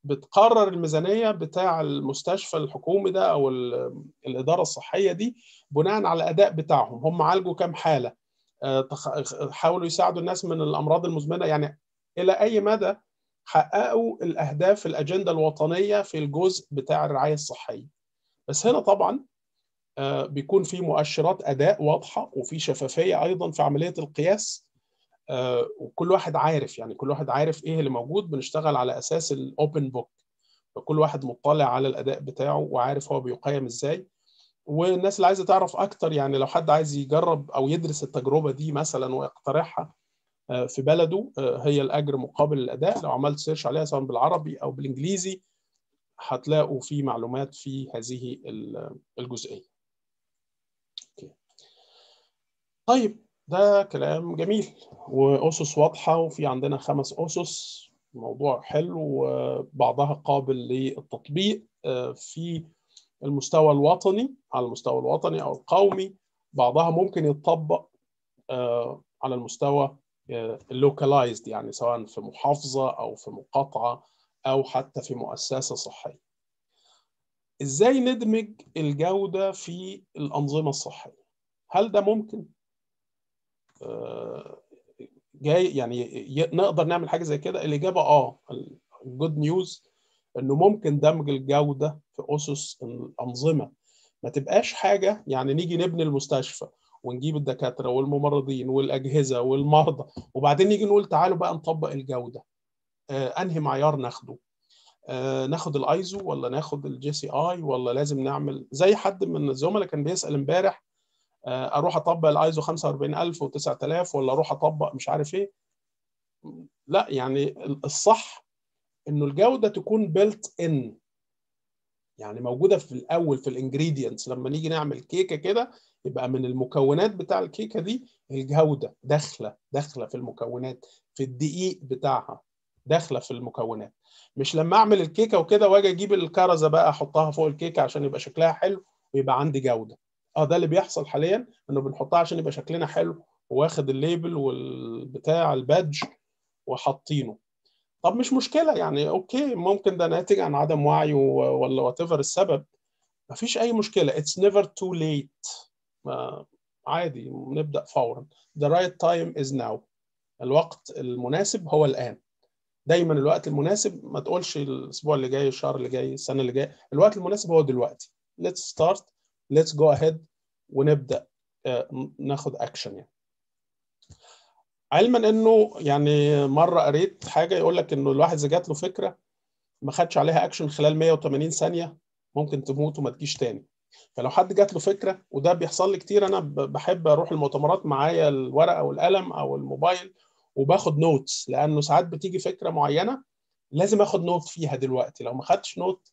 بتقرر الميزانيه بتاع المستشفى الحكومي ده او الاداره الصحيه دي بناء على الاداء بتاعهم هم عالجوا كام حاله حاولوا يساعدوا الناس من الامراض المزمنه يعني الى اي مدى حققوا الاهداف الاجنده الوطنيه في الجزء بتاع الرعايه الصحيه بس هنا طبعا آه، بيكون في مؤشرات اداء واضحه وفي شفافيه ايضا في عمليه القياس آه، وكل واحد عارف يعني كل واحد عارف ايه اللي موجود بنشتغل على اساس الاوبن بوك فكل واحد مطلع على الاداء بتاعه وعارف هو بيقيم ازاي والناس اللي عايزه تعرف اكتر يعني لو حد عايز يجرب او يدرس التجربه دي مثلا ويقترحها آه، في بلده آه، هي الاجر مقابل الاداء لو عملت سيرش عليها سواء بالعربي او بالانجليزي هتلاقوا في معلومات في هذه الجزئيه طيب ده كلام جميل واسس واضحه وفي عندنا خمس اسس موضوع حلو وبعضها قابل للتطبيق آه، في المستوى الوطني على المستوى الوطني او القومي بعضها ممكن يتطبق آه، على المستوى اللوكالايزد آه، يعني سواء في محافظه او في مقاطعه او حتى في مؤسسه صحيه. ازاي ندمج الجوده في الانظمه الصحيه؟ هل ده ممكن؟ آه، جاي يعني نقدر نعمل حاجه زي كده؟ الاجابه اه الجود نيوز انه ممكن دمج الجوده في اسس الانظمه ما تبقاش حاجه يعني نيجي نبني المستشفى ونجيب الدكاتره والممرضين والاجهزه والمرضى وبعدين نيجي نقول تعالوا بقى نطبق الجوده آه انهي معيار ناخده آه ناخد الايزو ولا ناخد الجي سي اي ولا لازم نعمل زي حد من الزملاء كان بيسال امبارح آه اروح اطبق الايزو 45000 و9000 ولا اروح اطبق مش عارف ايه لا يعني الصح انه الجوده تكون بيلت ان يعني موجوده في الاول في الانجريدينتس لما نيجي نعمل كيكه كده يبقى من المكونات بتاع الكيكه دي الجوده داخله داخله في المكونات في الدقيق بتاعها داخله في المكونات مش لما اعمل الكيكه وكده واجي اجيب الكرزه بقى احطها فوق الكيكه عشان يبقى شكلها حلو ويبقى عندي جوده اه ده اللي بيحصل حاليا انه بنحطها عشان يبقى شكلنا حلو واخد الليبل والبتاع البادج وحاطينه طب مش مشكله يعني اوكي ممكن ده ناتج عن عدم وعي ولا وات ايفر السبب مفيش اي مشكله اتس نيفر تو ليت عادي نبدا فورا ذا رايت تايم از ناو الوقت المناسب هو الان دايما الوقت المناسب ما تقولش الاسبوع اللي جاي الشهر اللي جاي السنه اللي جايه الوقت المناسب هو دلوقتي ليتس ستارت ليتس جو اهيد ونبدا آه، ناخد اكشن يعني علما انه يعني مره قريت حاجه يقول لك انه الواحد اذا جات له فكره ما خدش عليها اكشن خلال 180 ثانيه ممكن تموت وما تجيش تاني فلو حد جات له فكره وده بيحصل لي كتير انا بحب اروح المؤتمرات معايا الورقه والقلم او الموبايل وباخد نوتس لانه ساعات بتيجي فكره معينه لازم اخد نوت فيها دلوقتي لو ما خدتش نوت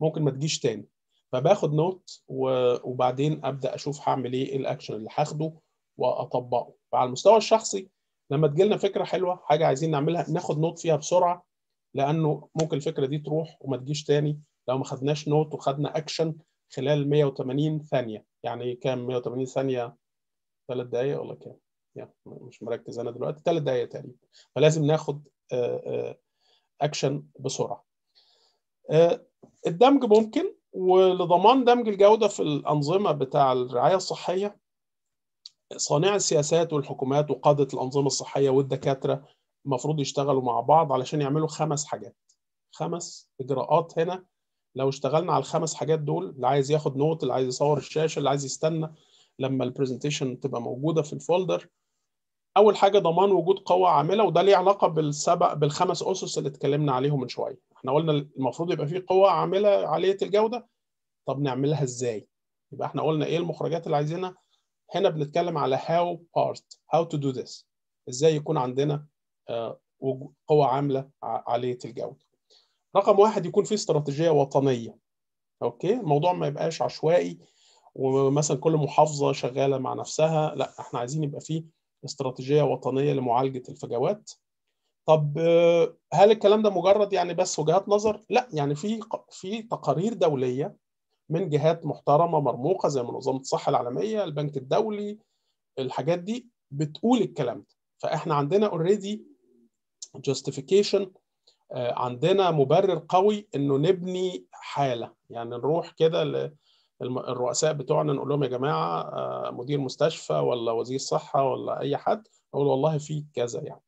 ممكن ما تجيش تاني فباخد نوت وبعدين ابدا اشوف هعمل ايه الاكشن اللي هاخده واطبقه فعلى المستوى الشخصي لما تجي لنا فكره حلوه حاجه عايزين نعملها ناخد نوت فيها بسرعه لانه ممكن الفكره دي تروح وما تجيش تاني لو ما خدناش نوت وخدنا اكشن خلال 180 ثانيه يعني كام 180 ثانيه ثلاث دقائق ولا كام يعني مش مركز انا دلوقتي ثلاث دقائق تقريبا فلازم ناخد اكشن آه، آه، بسرعه آه، الدمج ممكن ولضمان دمج الجوده في الانظمه بتاع الرعايه الصحيه صانعي السياسات والحكومات وقاده الانظمه الصحيه والدكاتره المفروض يشتغلوا مع بعض علشان يعملوا خمس حاجات خمس اجراءات هنا لو اشتغلنا على الخمس حاجات دول اللي عايز ياخد نوت اللي عايز يصور الشاشه اللي عايز يستنى لما البرزنتيشن تبقى موجوده في الفولدر اول حاجه ضمان وجود قوة عامله وده ليه علاقه بالسبق بالخمس اسس اللي اتكلمنا عليهم من شويه احنا قلنا المفروض يبقى في قوة عامله عاليه الجوده طب نعملها ازاي يبقى احنا قلنا ايه المخرجات اللي عايزينها هنا بنتكلم على how part how to do this ازاي يكون عندنا آه، قوى عامله عاليه الجوده رقم واحد يكون في استراتيجيه وطنيه اوكي الموضوع ما يبقاش عشوائي ومثلا كل محافظه شغاله مع نفسها لا احنا عايزين يبقى فيه استراتيجيه وطنيه لمعالجه الفجوات طب آه، هل الكلام ده مجرد يعني بس وجهات نظر لا يعني في في تقارير دوليه من جهات محترمه مرموقه زي منظمه الصحه العالميه البنك الدولي الحاجات دي بتقول الكلام ده فاحنا عندنا اوريدي آه، جاستيفيكيشن عندنا مبرر قوي انه نبني حاله يعني نروح كده الرؤساء بتوعنا نقول لهم يا جماعه آه، مدير مستشفى ولا وزير صحه ولا اي حد اقول والله في كذا يعني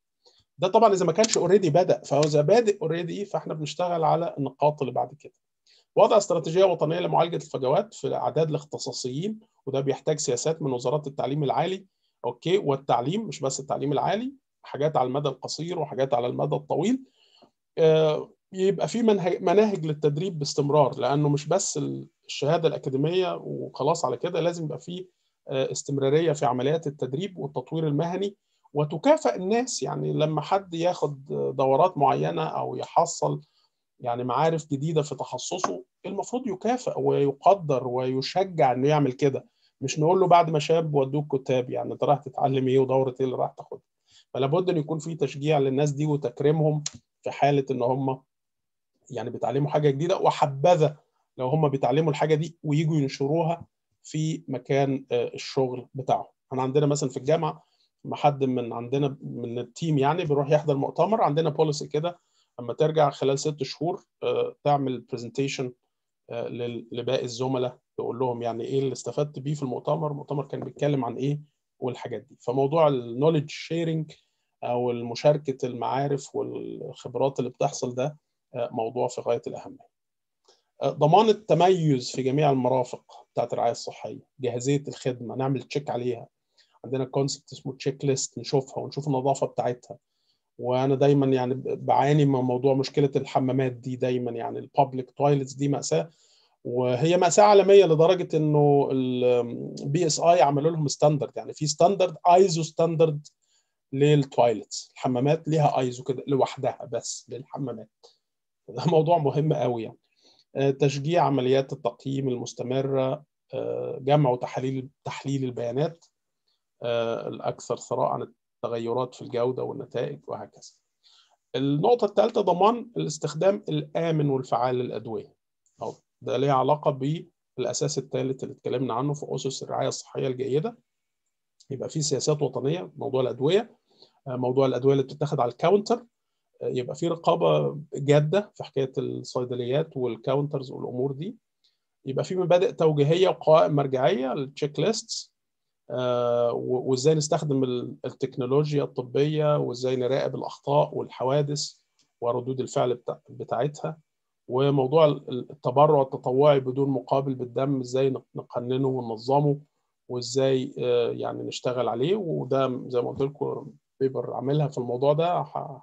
ده طبعا اذا ما كانش اوريدي بدا فهو اذا بادئ اوريدي فاحنا بنشتغل على النقاط اللي بعد كده وضع استراتيجيه وطنيه لمعالجه الفجوات في اعداد الاختصاصيين وده بيحتاج سياسات من وزارات التعليم العالي اوكي والتعليم مش بس التعليم العالي حاجات على المدى القصير وحاجات على المدى الطويل آه، يبقى في مناهج للتدريب باستمرار لانه مش بس الشهاده الاكاديميه وخلاص على كده لازم يبقى في آه، استمراريه في عمليات التدريب والتطوير المهني وتكافئ الناس يعني لما حد ياخد دورات معينه او يحصل يعني معارف جديده في تخصصه المفروض يكافئ ويقدر ويشجع انه يعمل كده مش نقول له بعد ما شاب ودوك كتاب يعني انت رايح تتعلم ايه ودوره ايه اللي رايح تاخدها فلا بد ان يكون في تشجيع للناس دي وتكريمهم في حاله ان هم يعني بيتعلموا حاجه جديده وحبذا لو هم بيتعلموا الحاجه دي ويجوا ينشروها في مكان آه، الشغل بتاعهم احنا عندنا مثلا في الجامعه ما حد من عندنا من التيم يعني بيروح يحضر مؤتمر عندنا بوليسي كده اما ترجع خلال ست شهور آه، تعمل برزنتيشن آه، لباقي الزملاء تقول لهم يعني ايه اللي استفدت بيه في المؤتمر المؤتمر كان بيتكلم عن ايه والحاجات دي فموضوع النوليدج شيرنج او مشاركه المعارف والخبرات اللي بتحصل ده آه، موضوع في غايه الاهميه ضمان التميز في جميع المرافق بتاعت الرعايه الصحيه جاهزيه الخدمه نعمل تشيك عليها عندنا كونسبت اسمه تشيك ليست نشوفها ونشوف النظافه بتاعتها وانا دايما يعني بعاني من موضوع مشكله الحمامات دي دايما يعني البابليك تويلتس دي ماساه وهي ماساه عالميه لدرجه انه البي اس اي عملوا لهم ستاندرد يعني في ستاندرد ايزو ستاندرد للتويلتس الحمامات ليها ايزو كده لوحدها بس للحمامات ده موضوع مهم قوي يعني آه، تشجيع عمليات التقييم المستمره آه، جمع وتحليل تحليل البيانات آه، الاكثر ثراء عن تغيرات في الجودة والنتائج وهكذا النقطة الثالثة ضمان الاستخدام الآمن والفعال للأدوية أو ده ليه علاقة بالأساس الثالث اللي اتكلمنا عنه في أسس الرعاية الصحية الجيدة يبقى في سياسات وطنية موضوع الأدوية آه، موضوع الأدوية اللي بتتاخد على الكاونتر آه، يبقى في رقابة جادة في حكاية الصيدليات والكاونترز والأمور دي يبقى في مبادئ توجيهية وقوائم مرجعية التشيك ليستس آه، وازاي نستخدم التكنولوجيا الطبيه وازاي نراقب الاخطاء والحوادث وردود الفعل بتاعتها وموضوع التبرع التطوعي بدون مقابل بالدم ازاي نقننه وننظمه وازاي آه، يعني نشتغل عليه وده زي ما قلت لكم بيبر عاملها في الموضوع ده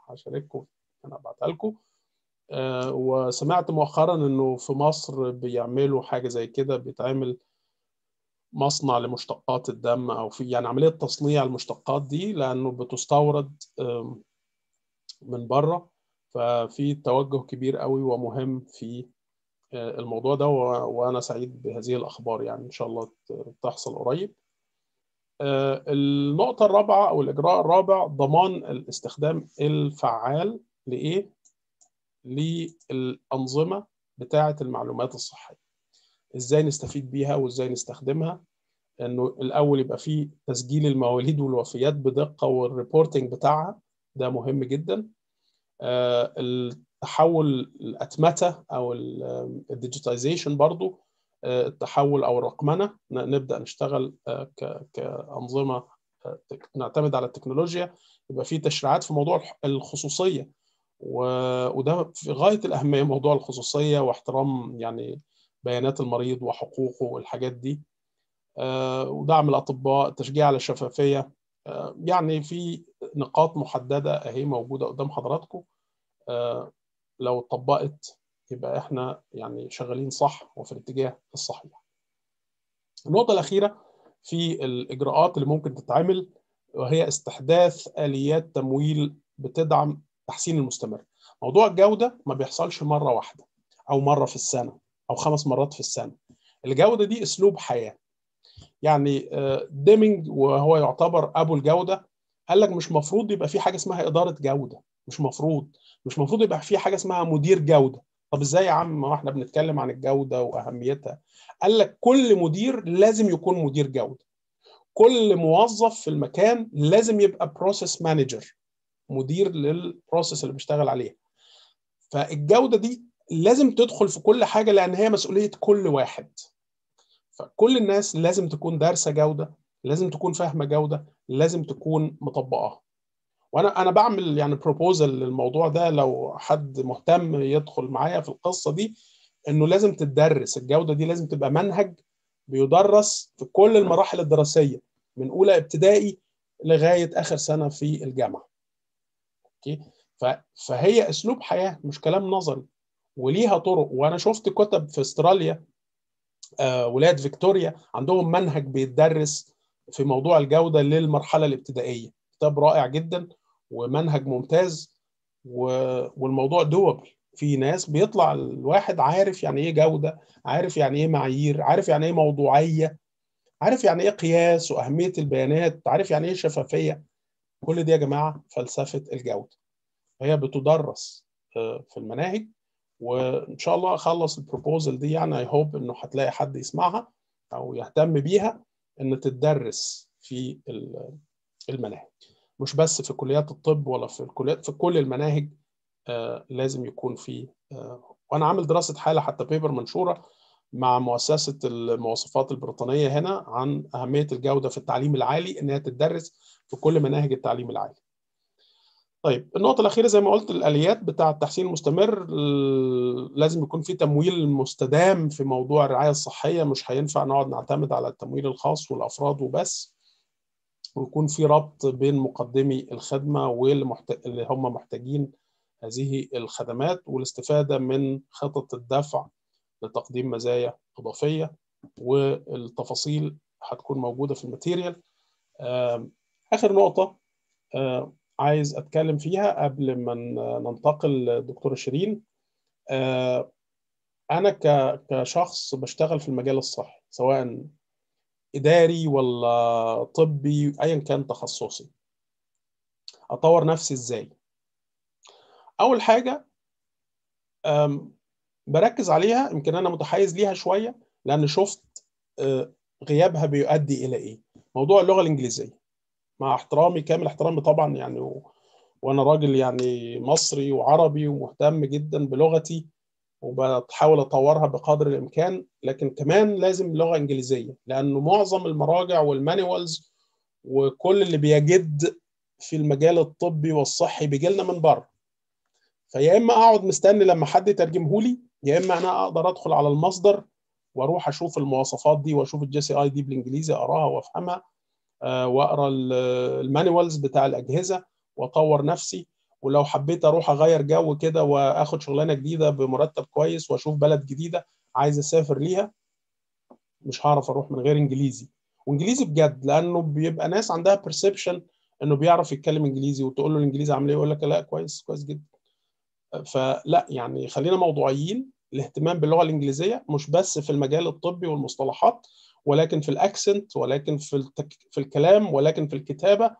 هشارككم انا ابعتها لكم آه، وسمعت مؤخرا انه في مصر بيعملوا حاجه زي كده بيتعمل مصنع لمشتقات الدم او في يعني عمليه تصنيع المشتقات دي لانه بتستورد من بره ففي توجه كبير قوي ومهم في آه، الموضوع ده وانا سعيد بهذه الاخبار يعني ان شاء الله تحصل قريب آه، النقطه الرابعه او الاجراء الرابع ضمان الاستخدام الفعال لايه للانظمه بتاعه المعلومات الصحيه ازاي نستفيد بيها وازاي نستخدمها انه الاول يبقى فيه تسجيل المواليد والوفيات بدقه والريبورتنج بتاعها ده مهم جدا آه، التحول الاتمته او الديجيتايزيشن برضو آه، التحول او الرقمنه نبدا نشتغل آه، كانظمه نعتمد على التكنولوجيا يبقى في تشريعات في موضوع الخصوصيه وده في غايه الاهميه موضوع الخصوصيه واحترام يعني بيانات المريض وحقوقه والحاجات دي آه، ودعم الأطباء تشجيع على الشفافية آه، يعني في نقاط محددة أهي موجودة قدام حضراتكم آه، لو طبقت يبقى احنا يعني شغالين صح وفي الاتجاه الصحيح. النقطة الأخيرة في الإجراءات اللي ممكن تتعمل وهي استحداث آليات تمويل بتدعم التحسين المستمر. موضوع الجودة ما بيحصلش مرة واحدة أو مرة في السنة او خمس مرات في السنه الجوده دي اسلوب حياه يعني آه، ديمينج وهو يعتبر ابو الجوده قال لك مش مفروض يبقى في حاجه اسمها اداره جوده مش مفروض مش مفروض يبقى في حاجه اسمها مدير جوده طب ازاي يا عم ما احنا بنتكلم عن الجوده واهميتها قال لك كل مدير لازم يكون مدير جوده كل موظف في المكان لازم يبقى بروسيس مانجر مدير للبروسيس اللي بيشتغل عليها فالجوده دي لازم تدخل في كل حاجه لان هي مسؤوليه كل واحد فكل الناس لازم تكون دارسه جوده لازم تكون فاهمه جوده لازم تكون مطبقاها وانا انا بعمل يعني بروبوزل للموضوع ده لو حد مهتم يدخل معايا في القصه دي انه لازم تتدرس الجوده دي لازم تبقى منهج بيدرس في كل المراحل الدراسيه من اولى ابتدائي لغايه اخر سنه في الجامعه اوكي فهي اسلوب حياه مش كلام نظري وليها طرق وانا شفت كتب في استراليا آه، ولايه فيكتوريا عندهم منهج بيتدرس في موضوع الجوده للمرحله الابتدائيه كتاب رائع جدا ومنهج ممتاز والموضوع دوبل في ناس بيطلع الواحد عارف يعني ايه جوده عارف يعني ايه معايير عارف يعني ايه موضوعيه عارف يعني ايه قياس واهميه البيانات عارف يعني ايه شفافيه كل دي يا جماعه فلسفه الجوده هي بتدرس آه، في المناهج وان شاء الله اخلص البروبوزل دي يعني اي هوب انه هتلاقي حد يسمعها او يهتم بيها ان تتدرس في المناهج مش بس في كليات الطب ولا في الكليات في كل المناهج آه لازم يكون في آه وانا عامل دراسه حاله حتى بيبر منشوره مع مؤسسه المواصفات البريطانيه هنا عن اهميه الجوده في التعليم العالي انها تتدرس في كل مناهج التعليم العالي طيب النقطة الأخيرة زي ما قلت الآليات بتاع التحسين المستمر لازم يكون في تمويل مستدام في موضوع الرعاية الصحية مش هينفع نقعد نعتمد على التمويل الخاص والأفراد وبس ويكون في ربط بين مقدمي الخدمة واللي هم محتاجين هذه الخدمات والاستفادة من خطط الدفع لتقديم مزايا إضافية والتفاصيل هتكون موجودة في الماتيريال آخر نقطة آه، عايز اتكلم فيها قبل ما ننتقل لدكتوره شيرين آه، انا كشخص بشتغل في المجال الصحي سواء اداري ولا طبي ايا كان تخصصي اطور نفسي ازاي اول حاجه بركز عليها يمكن انا متحيز ليها شويه لان شفت آه، غيابها بيؤدي الى ايه موضوع اللغه الانجليزيه مع احترامي كامل احترامي طبعا يعني و... وانا راجل يعني مصري وعربي ومهتم جدا بلغتي وبحاول اطورها بقدر الامكان لكن كمان لازم لغه انجليزيه لانه معظم المراجع والمانيوالز وكل اللي بيجد في المجال الطبي والصحي بيجي لنا من بره فيا اما اقعد مستني لما حد يترجمه لي يا اما انا اقدر ادخل على المصدر واروح اشوف المواصفات دي واشوف الجي سي اي دي بالانجليزي اقراها وافهمها آه، واقرا المانيوالز بتاع الاجهزه واطور نفسي ولو حبيت اروح اغير جو كده واخد شغلانه جديده بمرتب كويس واشوف بلد جديده عايز اسافر ليها مش هعرف اروح من غير انجليزي وانجليزي بجد لانه بيبقى ناس عندها بيرسبشن انه بيعرف يتكلم انجليزي وتقول له الانجليزي عامل ايه يقول لك لا كويس كويس جدا فلا يعني خلينا موضوعيين الاهتمام باللغه الانجليزيه مش بس في المجال الطبي والمصطلحات ولكن في الاكسنت ولكن في التك... في الكلام ولكن في الكتابه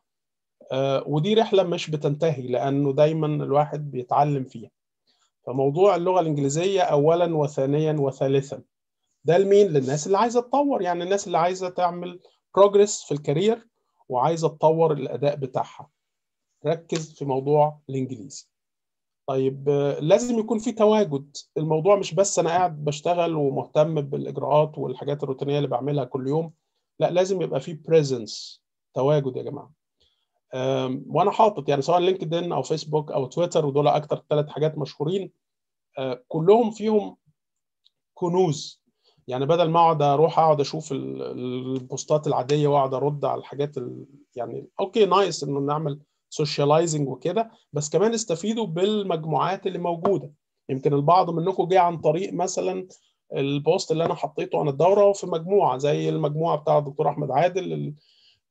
آه، ودي رحله مش بتنتهي لانه دايما الواحد بيتعلم فيها فموضوع اللغه الانجليزيه اولا وثانيا وثالثا ده لمين للناس اللي عايزه تطور يعني الناس اللي عايزه تعمل بروجرس في الكارير وعايزه تطور الاداء بتاعها ركز في موضوع الانجليزي طيب لازم يكون في تواجد الموضوع مش بس انا قاعد بشتغل ومهتم بالاجراءات والحاجات الروتينيه اللي بعملها كل يوم لا لازم يبقى في بريزنس تواجد يا جماعه وانا حاطط يعني سواء لينكدين او فيسبوك او تويتر ودول اكتر ثلاث حاجات مشهورين آه، كلهم فيهم كنوز يعني بدل ما اقعد اروح اقعد اشوف البوستات العاديه واقعد ارد على الحاجات يعني اوكي نايس انه نعمل سوشيالايزنج وكده بس كمان استفيدوا بالمجموعات اللي موجوده يمكن البعض منكم جه عن طريق مثلا البوست اللي انا حطيته عن الدوره في مجموعه زي المجموعه بتاع الدكتور احمد عادل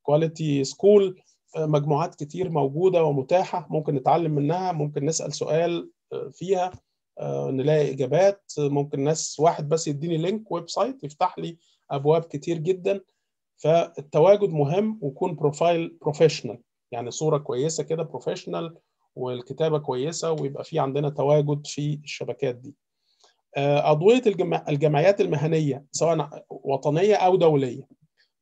الكواليتي سكول مجموعات كتير موجوده ومتاحه ممكن نتعلم منها ممكن نسال سؤال آه، فيها آه، نلاقي اجابات ممكن ناس واحد بس يديني لينك ويب سايت يفتح لي ابواب كتير جدا فالتواجد مهم ويكون بروفايل بروفيشنال يعني صوره كويسه كده بروفيشنال والكتابه كويسه ويبقى في عندنا تواجد في الشبكات دي اضويه آه، الجمعيات المهنيه سواء وطنيه او دوليه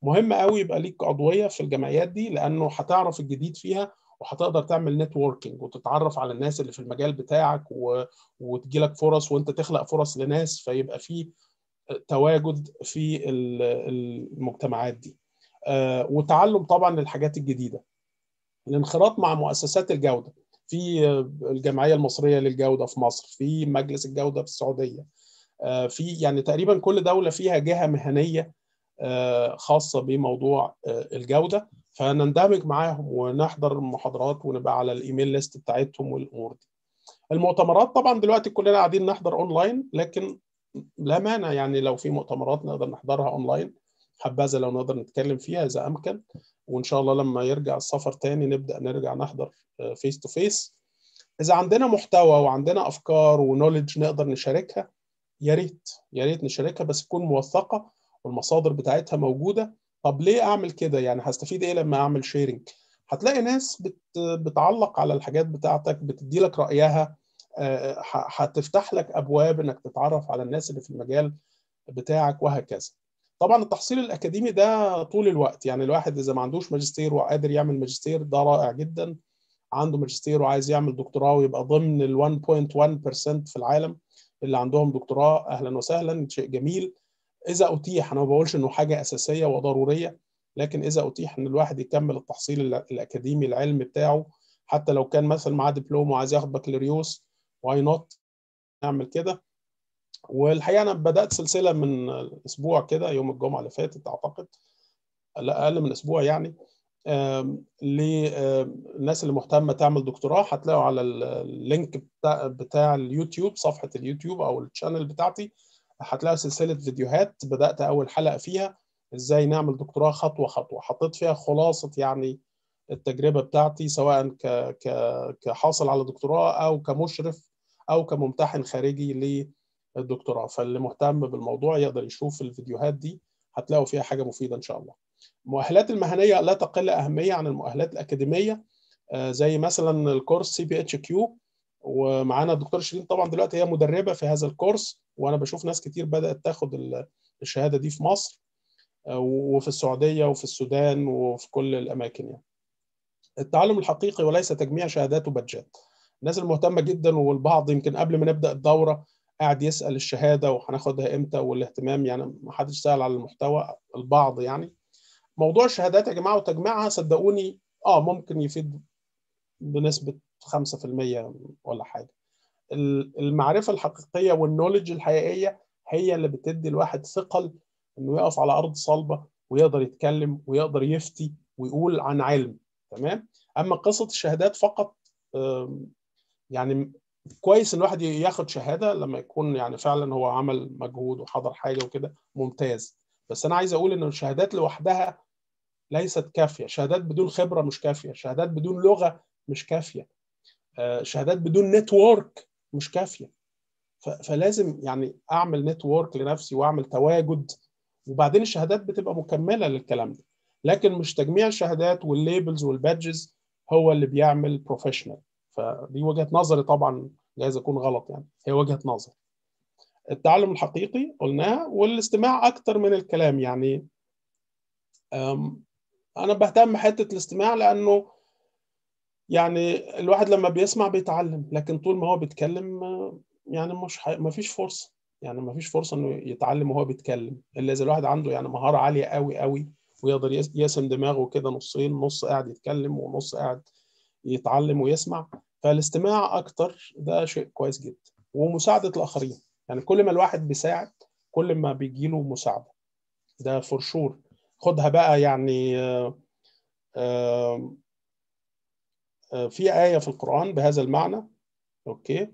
مهم قوي يبقى ليك عضويه في الجمعيات دي لانه هتعرف الجديد فيها وهتقدر تعمل نتوركينج وتتعرف على الناس اللي في المجال بتاعك و... وتجيلك فرص وانت تخلق فرص لناس فيبقى في تواجد في المجتمعات دي آه، وتعلم طبعا للحاجات الجديده الانخراط مع مؤسسات الجوده في الجمعيه المصريه للجوده في مصر في مجلس الجوده في السعوديه آه، في يعني تقريبا كل دوله فيها جهه مهنيه آه، خاصه بموضوع آه، الجوده فنندمج معاهم ونحضر المحاضرات ونبقى على الايميل ليست بتاعتهم والامور دي. المؤتمرات طبعا دلوقتي كلنا قاعدين نحضر اونلاين لكن لا مانع يعني لو في مؤتمرات نقدر نحضرها اونلاين حبذا لو نقدر نتكلم فيها اذا امكن وان شاء الله لما يرجع السفر تاني نبدا نرجع نحضر فيس تو فيس اذا عندنا محتوى وعندنا افكار ونولج نقدر نشاركها يا ريت يا ريت نشاركها بس تكون موثقه والمصادر بتاعتها موجوده طب ليه اعمل كده يعني هستفيد ايه لما اعمل شيرنج هتلاقي ناس بتعلق على الحاجات بتاعتك بتدي لك رايها آه، هتفتح لك ابواب انك تتعرف على الناس اللي في المجال بتاعك وهكذا طبعا التحصيل الاكاديمي ده طول الوقت يعني الواحد اذا ما عندوش ماجستير وقادر يعمل ماجستير ده رائع جدا عنده ماجستير وعايز يعمل دكتوراه ويبقى ضمن ال 1.1% في العالم اللي عندهم دكتوراه اهلا وسهلا شيء جميل اذا اتيح انا ما بقولش انه حاجه اساسيه وضروريه لكن اذا اتيح ان الواحد يكمل التحصيل الاكاديمي العلم بتاعه حتى لو كان مثلا معاه دبلوم وعايز ياخد بكالوريوس واي نوت نعمل كده والحقيقه انا بدات سلسله من اسبوع كده يوم الجمعه اللي فاتت اعتقد لا اقل من اسبوع يعني للناس اللي مهتمه تعمل دكتوراه هتلاقوا على اللينك بتاع, بتاع اليوتيوب صفحه اليوتيوب او الشانل بتاعتي هتلاقوا سلسله فيديوهات بدات اول حلقه فيها ازاي نعمل دكتوراه خطوه خطوه حطيت فيها خلاصه يعني التجربه بتاعتي سواء ك كحاصل على دكتوراه او كمشرف او كممتحن خارجي الدكتوراه فاللي مهتم بالموضوع يقدر يشوف الفيديوهات دي هتلاقوا فيها حاجه مفيده ان شاء الله المؤهلات المهنيه لا تقل اهميه عن المؤهلات الاكاديميه آه، زي مثلا الكورس سي بي اتش كيو ومعانا الدكتور شيرين طبعا دلوقتي هي مدربه في هذا الكورس وانا بشوف ناس كتير بدات تاخد الشهاده دي في مصر آه، وفي السعوديه وفي السودان وفي كل الاماكن يعني. التعلم الحقيقي وليس تجميع شهادات وبادجات. الناس المهتمه جدا والبعض يمكن قبل ما نبدا الدوره قاعد يسال الشهاده وهناخدها امتى والاهتمام يعني ما حدش سال على المحتوى البعض يعني موضوع الشهادات يا جماعه وتجميعها صدقوني اه ممكن يفيد بنسبه 5% ولا حاجه المعرفه الحقيقيه والنولج الحقيقيه هي اللي بتدي الواحد ثقل انه يقف على ارض صلبه ويقدر يتكلم ويقدر يفتي ويقول عن علم تمام اما قصه الشهادات فقط يعني كويس ان الواحد ياخد شهاده لما يكون يعني فعلا هو عمل مجهود وحضر حاجه وكده ممتاز بس انا عايز اقول ان الشهادات لوحدها ليست كافيه شهادات بدون خبره مش كافيه شهادات بدون لغه مش كافيه آه، شهادات بدون نتورك مش كافيه فلازم يعني اعمل نتورك لنفسي واعمل تواجد وبعدين الشهادات بتبقى مكمله للكلام ده لكن مش تجميع الشهادات والليبلز والبادجز هو اللي بيعمل بروفيشنال فدي وجهه نظري طبعا جايز اكون غلط يعني هي وجهه نظر التعلم الحقيقي قلناها والاستماع اكتر من الكلام يعني انا بهتم حته الاستماع لانه يعني الواحد لما بيسمع بيتعلم لكن طول ما هو بيتكلم يعني مش حي... ما فيش فرصه يعني ما فيش فرصه انه يتعلم وهو بيتكلم الا اذا الواحد عنده يعني مهاره عاليه قوي قوي ويقدر يقسم دماغه كده نصين نص قاعد يتكلم ونص قاعد يتعلم ويسمع فالاستماع اكتر ده شيء كويس جدا ومساعده الاخرين يعني كل ما الواحد بيساعد كل ما بيجي له مساعده ده فور شور خدها بقى يعني آه، آه، آه، في آية في القرآن بهذا المعنى أوكي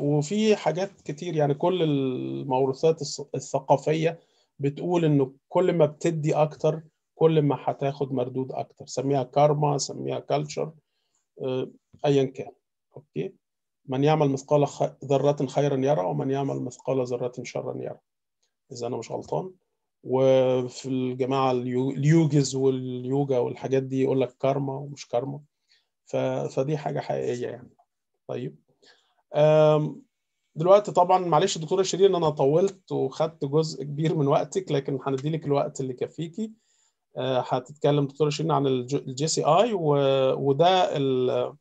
وفي حاجات كتير يعني كل الموروثات الثقافية بتقول إنه كل ما بتدي أكتر كل ما هتاخد مردود اكتر سميها كارما سميها كلتشر آه، ايا كان اوكي من يعمل مثقال ذره خيرا يرى ومن يعمل مثقال ذره شرا يرى اذا انا مش غلطان وفي الجماعه اليوجز واليوجا والحاجات دي يقول لك كارما ومش كارما ف... فدي حاجه حقيقيه يعني طيب دلوقتي طبعا معلش دكتوره شيرين انا طولت وخدت جزء كبير من وقتك لكن هنديلك الوقت اللي كفيكي آه، هتتكلم دكتور شيرين عن الجي سي اي وده ال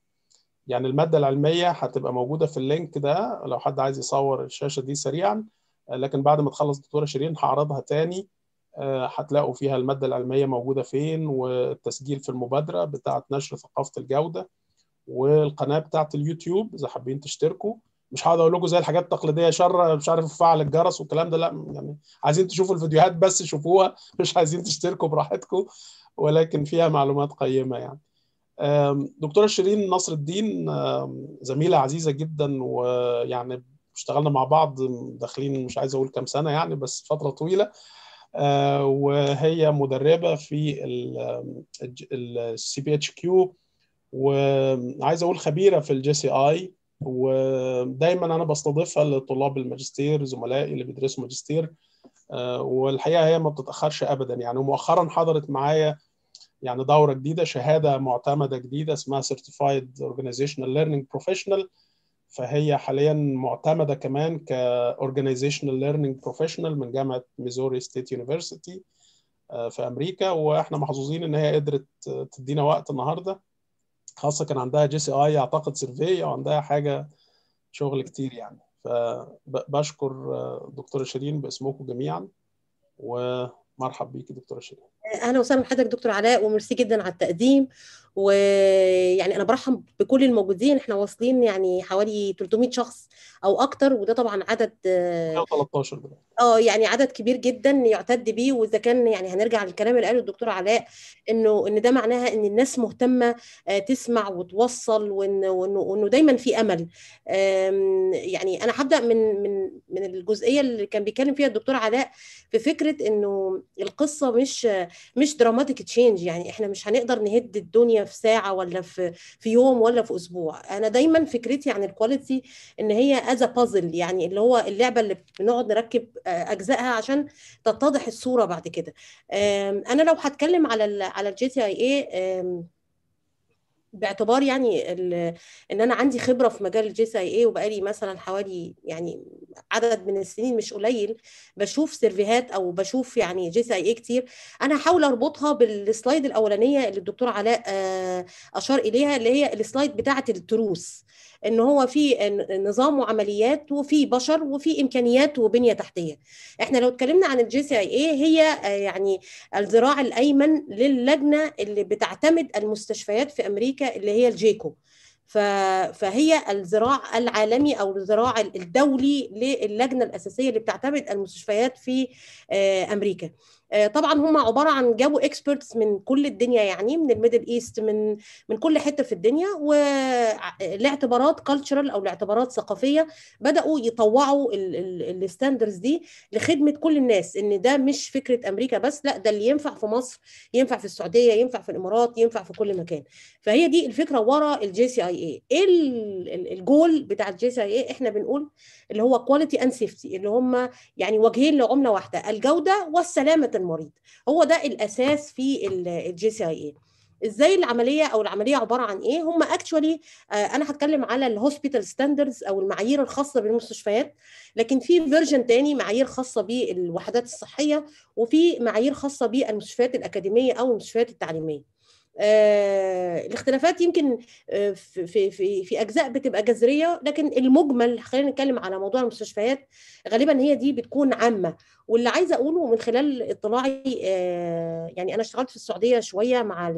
يعني الماده العلميه هتبقى موجوده في اللينك ده لو حد عايز يصور الشاشه دي سريعا آه، لكن بعد ما تخلص دكتوره شيرين هعرضها تاني آه، هتلاقوا فيها الماده العلميه موجوده فين والتسجيل في المبادره بتاعه نشر ثقافه الجوده والقناه بتاعه اليوتيوب اذا حابين تشتركوا مش هقعد اقول لكم زي الحاجات التقليديه شر مش عارف فعل الجرس والكلام ده لا يعني عايزين تشوفوا الفيديوهات بس شوفوها مش عايزين تشتركوا براحتكم ولكن فيها معلومات قيمه يعني دكتوره شيرين نصر الدين زميله عزيزه جدا ويعني اشتغلنا مع بعض داخلين مش عايز اقول كام سنه يعني بس فتره طويله آه، وهي مدربه في السي بي اتش كيو وعايز اقول خبيره في الجي سي اي ودايما انا بستضيفها لطلاب الماجستير زملائي اللي بيدرسوا ماجستير آه، والحقيقه هي ما بتتاخرش ابدا يعني ومؤخرا حضرت معايا يعني دوره جديده شهاده معتمده جديده اسمها سيرتيفايد اورجانيزيشنال ليرنينج بروفيشنال فهي حاليا معتمده كمان ك Organizational بروفيشنال من جامعه ميزوري ستيت يونيفرسيتي في امريكا واحنا محظوظين ان هي قدرت تدينا وقت النهارده خاصه كان عندها جي سي اي اعتقد سيرفي او عندها حاجه شغل كتير يعني فبشكر دكتوره شيرين باسمكم جميعا ومرحب بيك دكتوره شيرين اهلا وسهلا بحضرتك دكتور علاء وميرسي جدا على التقديم ويعني انا برحب بكل الموجودين احنا واصلين يعني حوالي 300 شخص او اكتر وده طبعا عدد 13 اه يعني عدد كبير جدا يعتد بيه واذا كان يعني هنرجع للكلام اللي قاله الدكتور علاء انه ان ده معناها ان الناس مهتمه آه، تسمع وتوصل وانه وانه دايما في امل يعني انا هبدا من من من الجزئيه اللي كان بيتكلم فيها الدكتور علاء في فكره انه القصه مش مش دراماتيك تشينج يعني احنا مش هنقدر نهد الدنيا في ساعه ولا في في يوم ولا في اسبوع انا دايما فكرتي عن الكواليتي ان هي از بازل يعني اللي هو اللعبه اللي بنقعد نركب آه، اجزائها عشان تتضح الصوره بعد كده انا لو هتكلم على الـ على الجي تي اي اي باعتبار يعني ان انا عندي خبره في مجال الجي سي اي وبقالي مثلا حوالي يعني عدد من السنين مش قليل بشوف سيرفيهات او بشوف يعني جي سي اي كتير انا هحاول اربطها بالسلايد الاولانيه اللي الدكتور علاء آه، اشار اليها اللي هي السلايد بتاعه التروس ان هو في نظام وعمليات وفي بشر وفي امكانيات وبنيه تحتيه احنا لو اتكلمنا عن الجي سي اي هي آه، يعني الذراع الايمن للجنه اللي بتعتمد المستشفيات في امريكا اللي هي الجيكو فهي الذراع العالمي او الذراع الدولي للجنه الاساسيه اللي بتعتمد المستشفيات في آه، امريكا آه، طبعا هم عباره عن جابوا اكسبرتس من كل الدنيا يعني من الميدل ايست من من كل حته في الدنيا ولاعتبارات آه، كالتشرال او لاعتبارات ثقافيه بداوا يطوعوا الستاندرز دي لخدمه كل الناس ان ده مش فكره امريكا بس لا ده اللي ينفع في مصر ينفع في السعوديه ينفع في الامارات ينفع في كل مكان فهي دي الفكره ورا الجي سي اي اي ايه الجول بتاع الجي سي اي اي احنا بنقول اللي هو كواليتي اند سيفتي اللي هم يعني وجهين لعمله واحده الجوده والسلامه المريض هو ده الاساس في الجي سي اي ازاي العمليه او العمليه عباره عن ايه هم اكشولي آه، انا هتكلم على الهوسبيتال ستاندردز او المعايير الخاصه بالمستشفيات لكن في فيرجن تاني معايير خاصه بالوحدات الصحيه وفي معايير خاصه بالمستشفيات الاكاديميه او المستشفيات التعليميه آه الاختلافات يمكن آه في في في اجزاء بتبقى جذريه لكن المجمل خلينا نتكلم على موضوع المستشفيات غالبا هي دي بتكون عامه واللي عايزه اقوله من خلال اطلاعي آه يعني انا اشتغلت في السعوديه شويه مع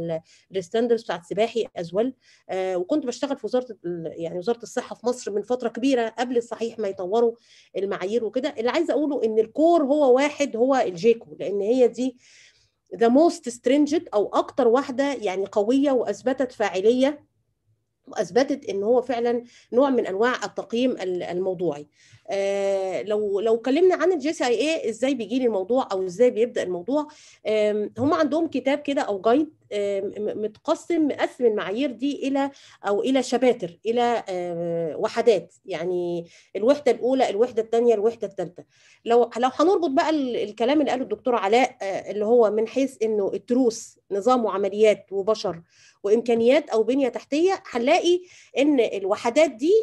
الستاندرز بتاعت سباحي ازول آه، وكنت بشتغل في وزاره يعني وزاره الصحه في مصر من فتره كبيره قبل صحيح ما يطوروا المعايير وكده اللي عايزه اقوله ان الكور هو واحد هو الجيكو لان هي دي ذا موست stringent او اكتر واحده يعني قويه واثبتت فاعليه واثبتت ان هو فعلا نوع من انواع التقييم الموضوعي آه، لو لو اتكلمنا عن الجي سي اي اي ازاي بيجي لي الموضوع او ازاي بيبدا الموضوع هم عندهم كتاب كده او جايد متقسم مقسم المعايير دي الى او الى شباتر الى آه، وحدات يعني الوحده الاولى الوحده الثانيه الوحده الثالثه لو لو هنربط بقى الكلام اللي قاله الدكتور علاء آه، اللي هو من حيث انه التروس نظام وعمليات وبشر وامكانيات او بنيه تحتيه هنلاقي ان الوحدات دي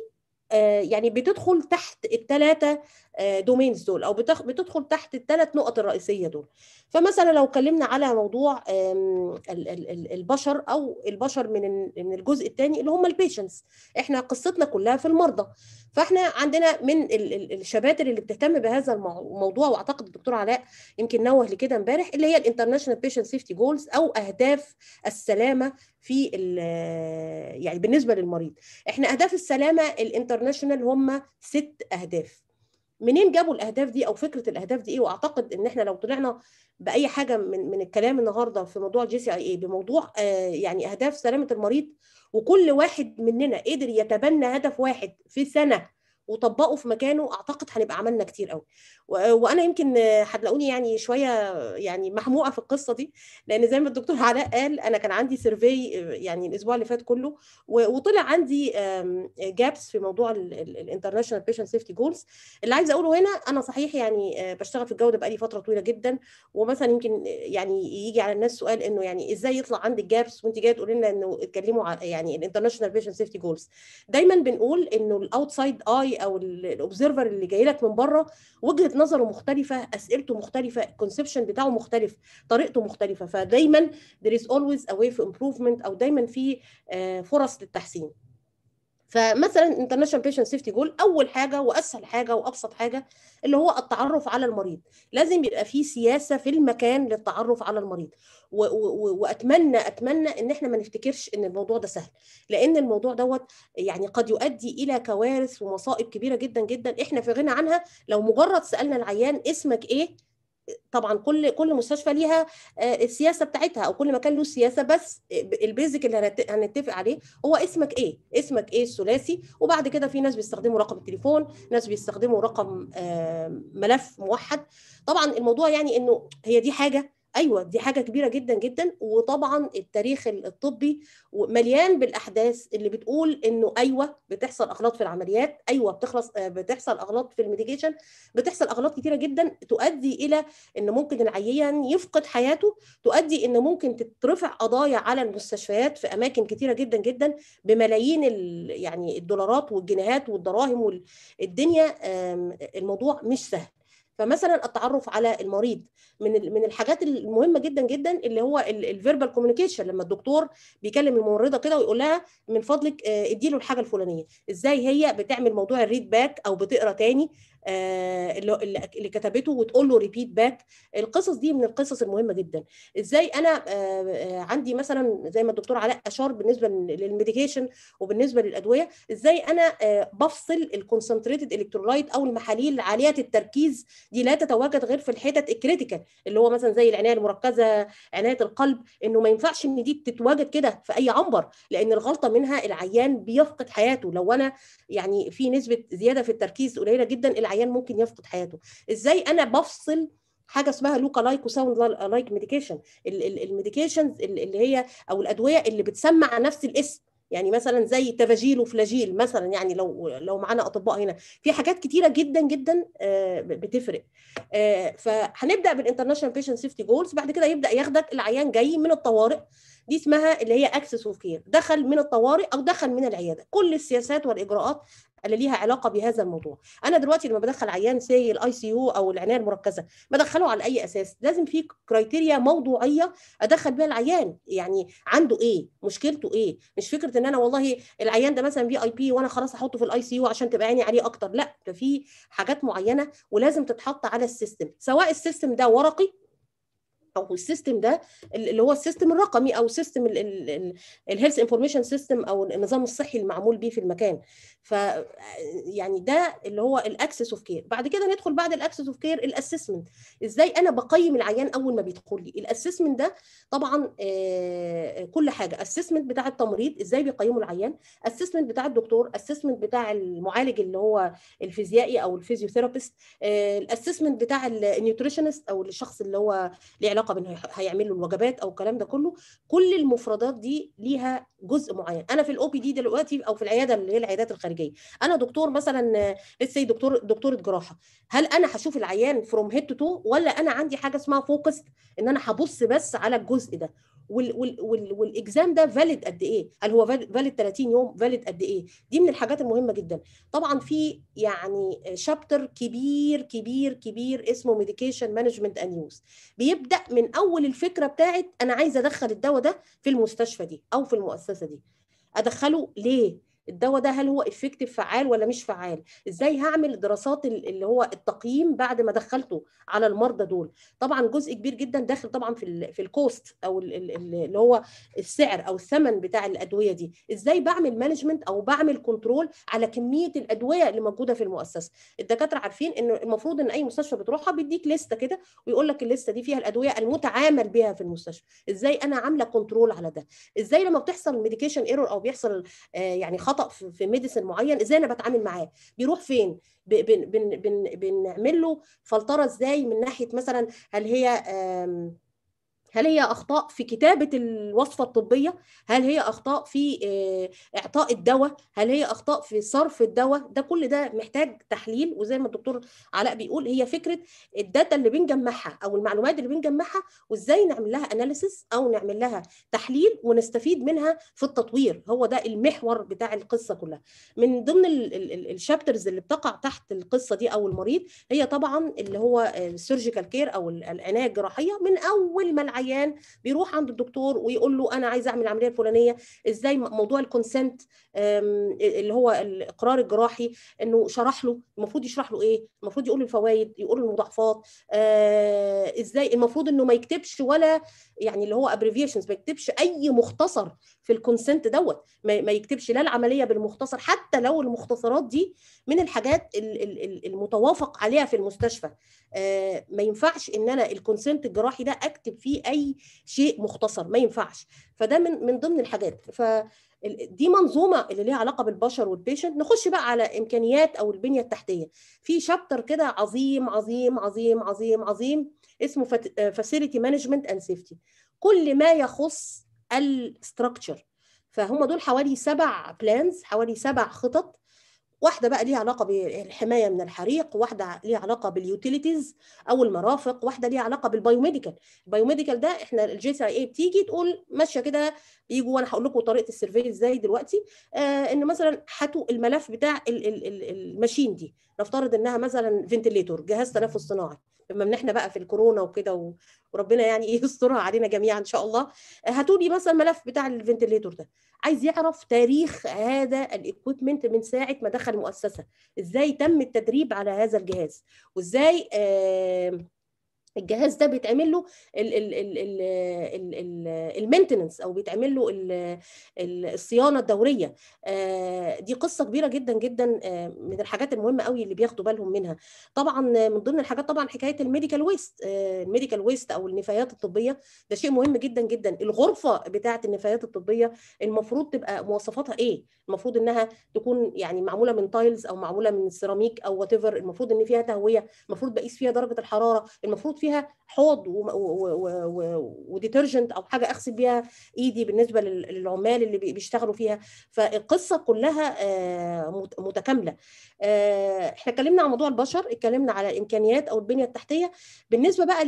آه، يعني بتدخل تحت الثلاثه دومينز آه، دول او بتدخل تحت الثلاث نقط الرئيسيه دول فمثلا لو اتكلمنا على موضوع البشر او البشر من من الجزء الثاني اللي هم البيشنتس احنا قصتنا كلها في المرضى فاحنا عندنا من الشباتر اللي بتهتم بهذا الموضوع واعتقد الدكتور علاء يمكن نوه لكده امبارح اللي هي الانترناشونال بيشنت سيفتي جولز او اهداف السلامه في يعني بالنسبه للمريض احنا اهداف السلامه الانترناشونال هم ست اهداف منين جابوا الاهداف دي او فكره الاهداف دي ايه واعتقد ان احنا لو طلعنا باي حاجه من من الكلام النهارده في موضوع جي سي اي إيه، بموضوع آه يعني اهداف سلامه المريض وكل واحد مننا قدر يتبنى هدف واحد في سنه وطبقه في مكانه اعتقد هنبقى عملنا كتير قوي وانا يمكن هتلاقوني يعني شويه يعني محموقه في القصه دي لان زي ما الدكتور علاء قال انا كان عندي سيرفي يعني الاسبوع اللي فات كله وطلع عندي جابس في موضوع الانترناشونال بيشنت سيفتي جولز اللي عايزه اقوله هنا انا صحيح يعني آه، بشتغل في الجوده بقالي فتره طويله جدا ومثلا يمكن آه، يعني يجي على الناس سؤال انه يعني ازاي يطلع عندك جابس وانت جايه تقولي لنا انه اتكلموا يعني الانترناشونال بيشنت سيفتي جولز دايما بنقول انه الاوتسايد اي او الاوبزرفر اللي جاي لك من بره وجهه نظره مختلفه اسئلته مختلفه الكونسبشن بتاعه مختلف طريقته مختلفه فدايما there is always a way for improvement او دايما في آه، فرص للتحسين فمثلا انترناشونال بيشنت سيفتي جول اول حاجه واسهل حاجه وابسط حاجه اللي هو التعرف على المريض لازم يبقى في سياسه في المكان للتعرف على المريض و و واتمنى اتمنى ان احنا ما نفتكرش ان الموضوع ده سهل لان الموضوع دوت يعني قد يؤدي الى كوارث ومصائب كبيره جدا جدا احنا في غنى عنها لو مجرد سالنا العيان اسمك ايه طبعا كل كل مستشفى ليها آه، السياسه بتاعتها او كل مكان له سياسه بس البيزك اللي هنتفق عليه هو اسمك ايه اسمك ايه الثلاثي وبعد كده في ناس بيستخدموا رقم التليفون ناس بيستخدموا رقم آه، ملف موحد طبعا الموضوع يعني انه هي دي حاجه ايوه دي حاجه كبيره جدا جدا وطبعا التاريخ الطبي مليان بالاحداث اللي بتقول انه ايوه بتحصل اغلاط في العمليات ايوه بتخلص آه، بتحصل اغلاط في الميديكيشن بتحصل اغلاط كتيره جدا تؤدي الى ان ممكن العيان يفقد حياته تؤدي ان ممكن تترفع قضايا على المستشفيات في اماكن كتيره جدا جدا بملايين يعني الدولارات والجنيهات والدراهم والدنيا الموضوع مش سهل فمثلا التعرف على المريض من من الحاجات المهمه جدا جدا اللي هو الفيربال كوميونيكيشن لما الدكتور بيكلم الممرضه كده ويقول لها من فضلك آه، ادي له الحاجه الفلانيه ازاي هي بتعمل موضوع الريد باك او بتقرا تاني آه، اللي كتبته وتقول له ريبيت باك القصص دي من القصص المهمه جدا ازاي انا آه، آه، عندي مثلا زي ما الدكتور علاء اشار بالنسبه للميديكيشن وبالنسبه للادويه ازاي انا بفصل الكونسنتريتد الكترولايت او المحاليل عاليه التركيز دي لا تتواجد غير في الحتت الكريتيكال اللي هو مثلا زي العنايه المركزه عنايه القلب انه ما ينفعش ان دي تتواجد كده في اي عنبر لان الغلطه منها العيان بيفقد حياته لو انا يعني في نسبه زياده في التركيز قليله جدا العيان العيان ممكن يفقد حياته ازاي انا بفصل حاجه اسمها لوكا لايك وساوند لايك ميديكيشن الميديكيشنز اللي هي او الادويه اللي بتسمع نفس الاسم يعني مثلا زي تافاجيل وفلاجيل مثلا يعني لو لو معانا اطباء هنا في حاجات كتيره جدا جدا آه، بتفرق آه، فهنبدا بالانترناشونال بيشنت سيفتي جولز بعد كده يبدا ياخدك العيان جاي من الطوارئ دي اسمها اللي هي اكسس اوف كير دخل من الطوارئ او دخل من العياده كل السياسات والاجراءات اللي ليها علاقه بهذا الموضوع انا دلوقتي لما بدخل عيان سي الاي سي يو او العنايه المركزه بدخله على اي اساس لازم في كرايتيريا موضوعيه ادخل بيها العيان يعني عنده ايه مشكلته ايه مش فكره ان انا والله العيان ده مثلا في اي بي وانا خلاص احطه في الاي سي يو عشان تبقى عيني عليه اكتر لا ده في حاجات معينه ولازم تتحط على السيستم سواء السيستم ده ورقي او السيستم ده اللي هو السيستم الرقمي او سيستم الهيلث انفورميشن سيستم او النظام الصحي المعمول بيه في المكان ف يعني ده اللي هو الاكسس اوف كير بعد كده ندخل بعد الاكسس اوف كير الاسسمنت ازاي انا بقيم العيان اول ما بيدخل لي الاسسمنت ده طبعا كل حاجه اسسمنت بتاع التمريض ازاي بيقيموا العيان اسسمنت بتاع الدكتور اسسمنت بتاع المعالج اللي هو الفيزيائي او الفيزيوثيرابيست الاسسمنت بتاع النيوتريشنست او الشخص اللي هو له علاقه بان هيعمل له الوجبات او الكلام ده كله كل المفردات دي ليها جزء معين انا في الاو بي دي دلوقتي او في العياده اللي هي العيادات الخارجيه انا دكتور مثلا لسه دكتور دكتوره جراحه هل انا هشوف العيان فروم هيد تو ولا انا عندي حاجه اسمها فوكس ان انا هبص بس على الجزء ده والاكزام ده فاليد قد ايه هل هو فاليد 30 يوم فاليد قد ايه دي من الحاجات المهمه جدا طبعا في يعني شابتر كبير كبير كبير اسمه ميديكيشن مانجمنت اند يوز بيبدا من اول الفكره بتاعت انا عايزه ادخل الدواء ده في المستشفى دي او في المؤسسه دي ادخله ليه الدواء ده هل هو افكتيف فعال ولا مش فعال ازاي هعمل دراسات اللي هو التقييم بعد ما دخلته على المرضى دول طبعا جزء كبير جدا داخل طبعا في في الكوست او اللي هو السعر او الثمن بتاع الادويه دي ازاي بعمل مانجمنت او بعمل كنترول على كميه الادويه اللي موجوده في المؤسسه الدكاتره عارفين ان المفروض ان اي مستشفى بتروحها بيديك لسته كده ويقول لك اللسته دي فيها الادويه المتعامل بها في المستشفى ازاي انا عامله كنترول على ده ازاي لما بتحصل ميديكيشن ايرور او بيحصل آه، يعني خطأ خطا في ميديسن معين ازاي انا بتعامل معاه بيروح فين بنعمل له فلتره ازاي من ناحيه مثلا هل هي هل هي اخطاء في كتابه الوصفه الطبيه هل هي اخطاء في آه، اعطاء الدواء هل هي اخطاء في صرف الدواء ده كل ده محتاج تحليل وزي ما الدكتور علاء بيقول هي فكره الداتا اللي بنجمعها او المعلومات اللي بنجمعها وازاي نعمل لها اناليسس او نعمل لها تحليل ونستفيد منها في التطوير هو ده المحور بتاع القصه كلها من ضمن الشابترز اللي بتقع تحت القصه دي او المريض هي طبعا اللي هو السيرجيكال كير او العنايه الجراحيه من اول ما العيان عيان بيروح عند الدكتور ويقول له انا عايز اعمل العمليه الفلانيه ازاي موضوع الكونسنت اللي هو الاقرار الجراحي انه شرح له المفروض يشرح له ايه المفروض يقول له الفوائد يقول له المضاعفات آه، ازاي المفروض انه ما يكتبش ولا يعني اللي هو ابريفيشنز ما يكتبش اي مختصر في الكونسنت دوت ما يكتبش لا العمليه بالمختصر حتى لو المختصرات دي من الحاجات المتوافق عليها في المستشفى آه، ما ينفعش ان انا الكونسنت الجراحي ده اكتب فيه اي شيء مختصر ما ينفعش فده من من ضمن الحاجات ف دي منظومه اللي ليها علاقه بالبشر والبيشنت نخش بقى على امكانيات او البنيه التحتيه في شابتر كده عظيم عظيم عظيم عظيم عظيم اسمه فاسيلتي مانجمنت اند سيفتي كل ما يخص الاستراكشر فهم دول حوالي سبع بلانز حوالي سبع خطط واحده بقى ليها علاقه بالحمايه من الحريق واحده ليها علاقه باليوتيليتيز او المرافق واحده ليها علاقه بالبايوميديكال البايوميديكال ده احنا الجي سي اي بتيجي تقول ماشيه كده بيجوا وانا هقول لكم طريقه السيرفي ازاي دلوقتي آه ان مثلا حتوا الملف بتاع الماشين دي نفترض انها مثلا فنتليتور جهاز تنفس صناعي بما ان احنا بقى في الكورونا وكده وربنا يعني ايه يسترها علينا جميعا ان شاء الله آه، هاتوا لي مثلا ملف بتاع الفنتليتور ده عايز يعرف تاريخ هذا الاكويبمنت من ساعه ما دخل المؤسسه ازاي تم التدريب على هذا الجهاز وازاي آه الجهاز ده بيتعمل له المينتننس او بيتعمل له الصيانه الدوريه آه، دي قصه كبيره جدا جدا آه، من الحاجات المهمه قوي اللي بياخدوا بالهم منها طبعا من ضمن الحاجات طبعا حكايه الميديكال ويست الميديكال ويست او النفايات الطبيه ده شيء مهم جدا جدا الغرفه بتاعه النفايات الطبيه المفروض تبقى مواصفاتها ايه المفروض انها تكون يعني معموله من تايلز او معموله من سيراميك او وات المفروض ان فيها تهويه المفروض بقيس فيها درجه الحراره المفروض فيها حوض وديترجنت او حاجه اغسل بيها ايدي بالنسبه للعمال اللي بيشتغلوا فيها فالقصه كلها آه، متكامله آه، احنا اتكلمنا عن موضوع البشر اتكلمنا على الامكانيات او البنيه التحتيه بالنسبه بقى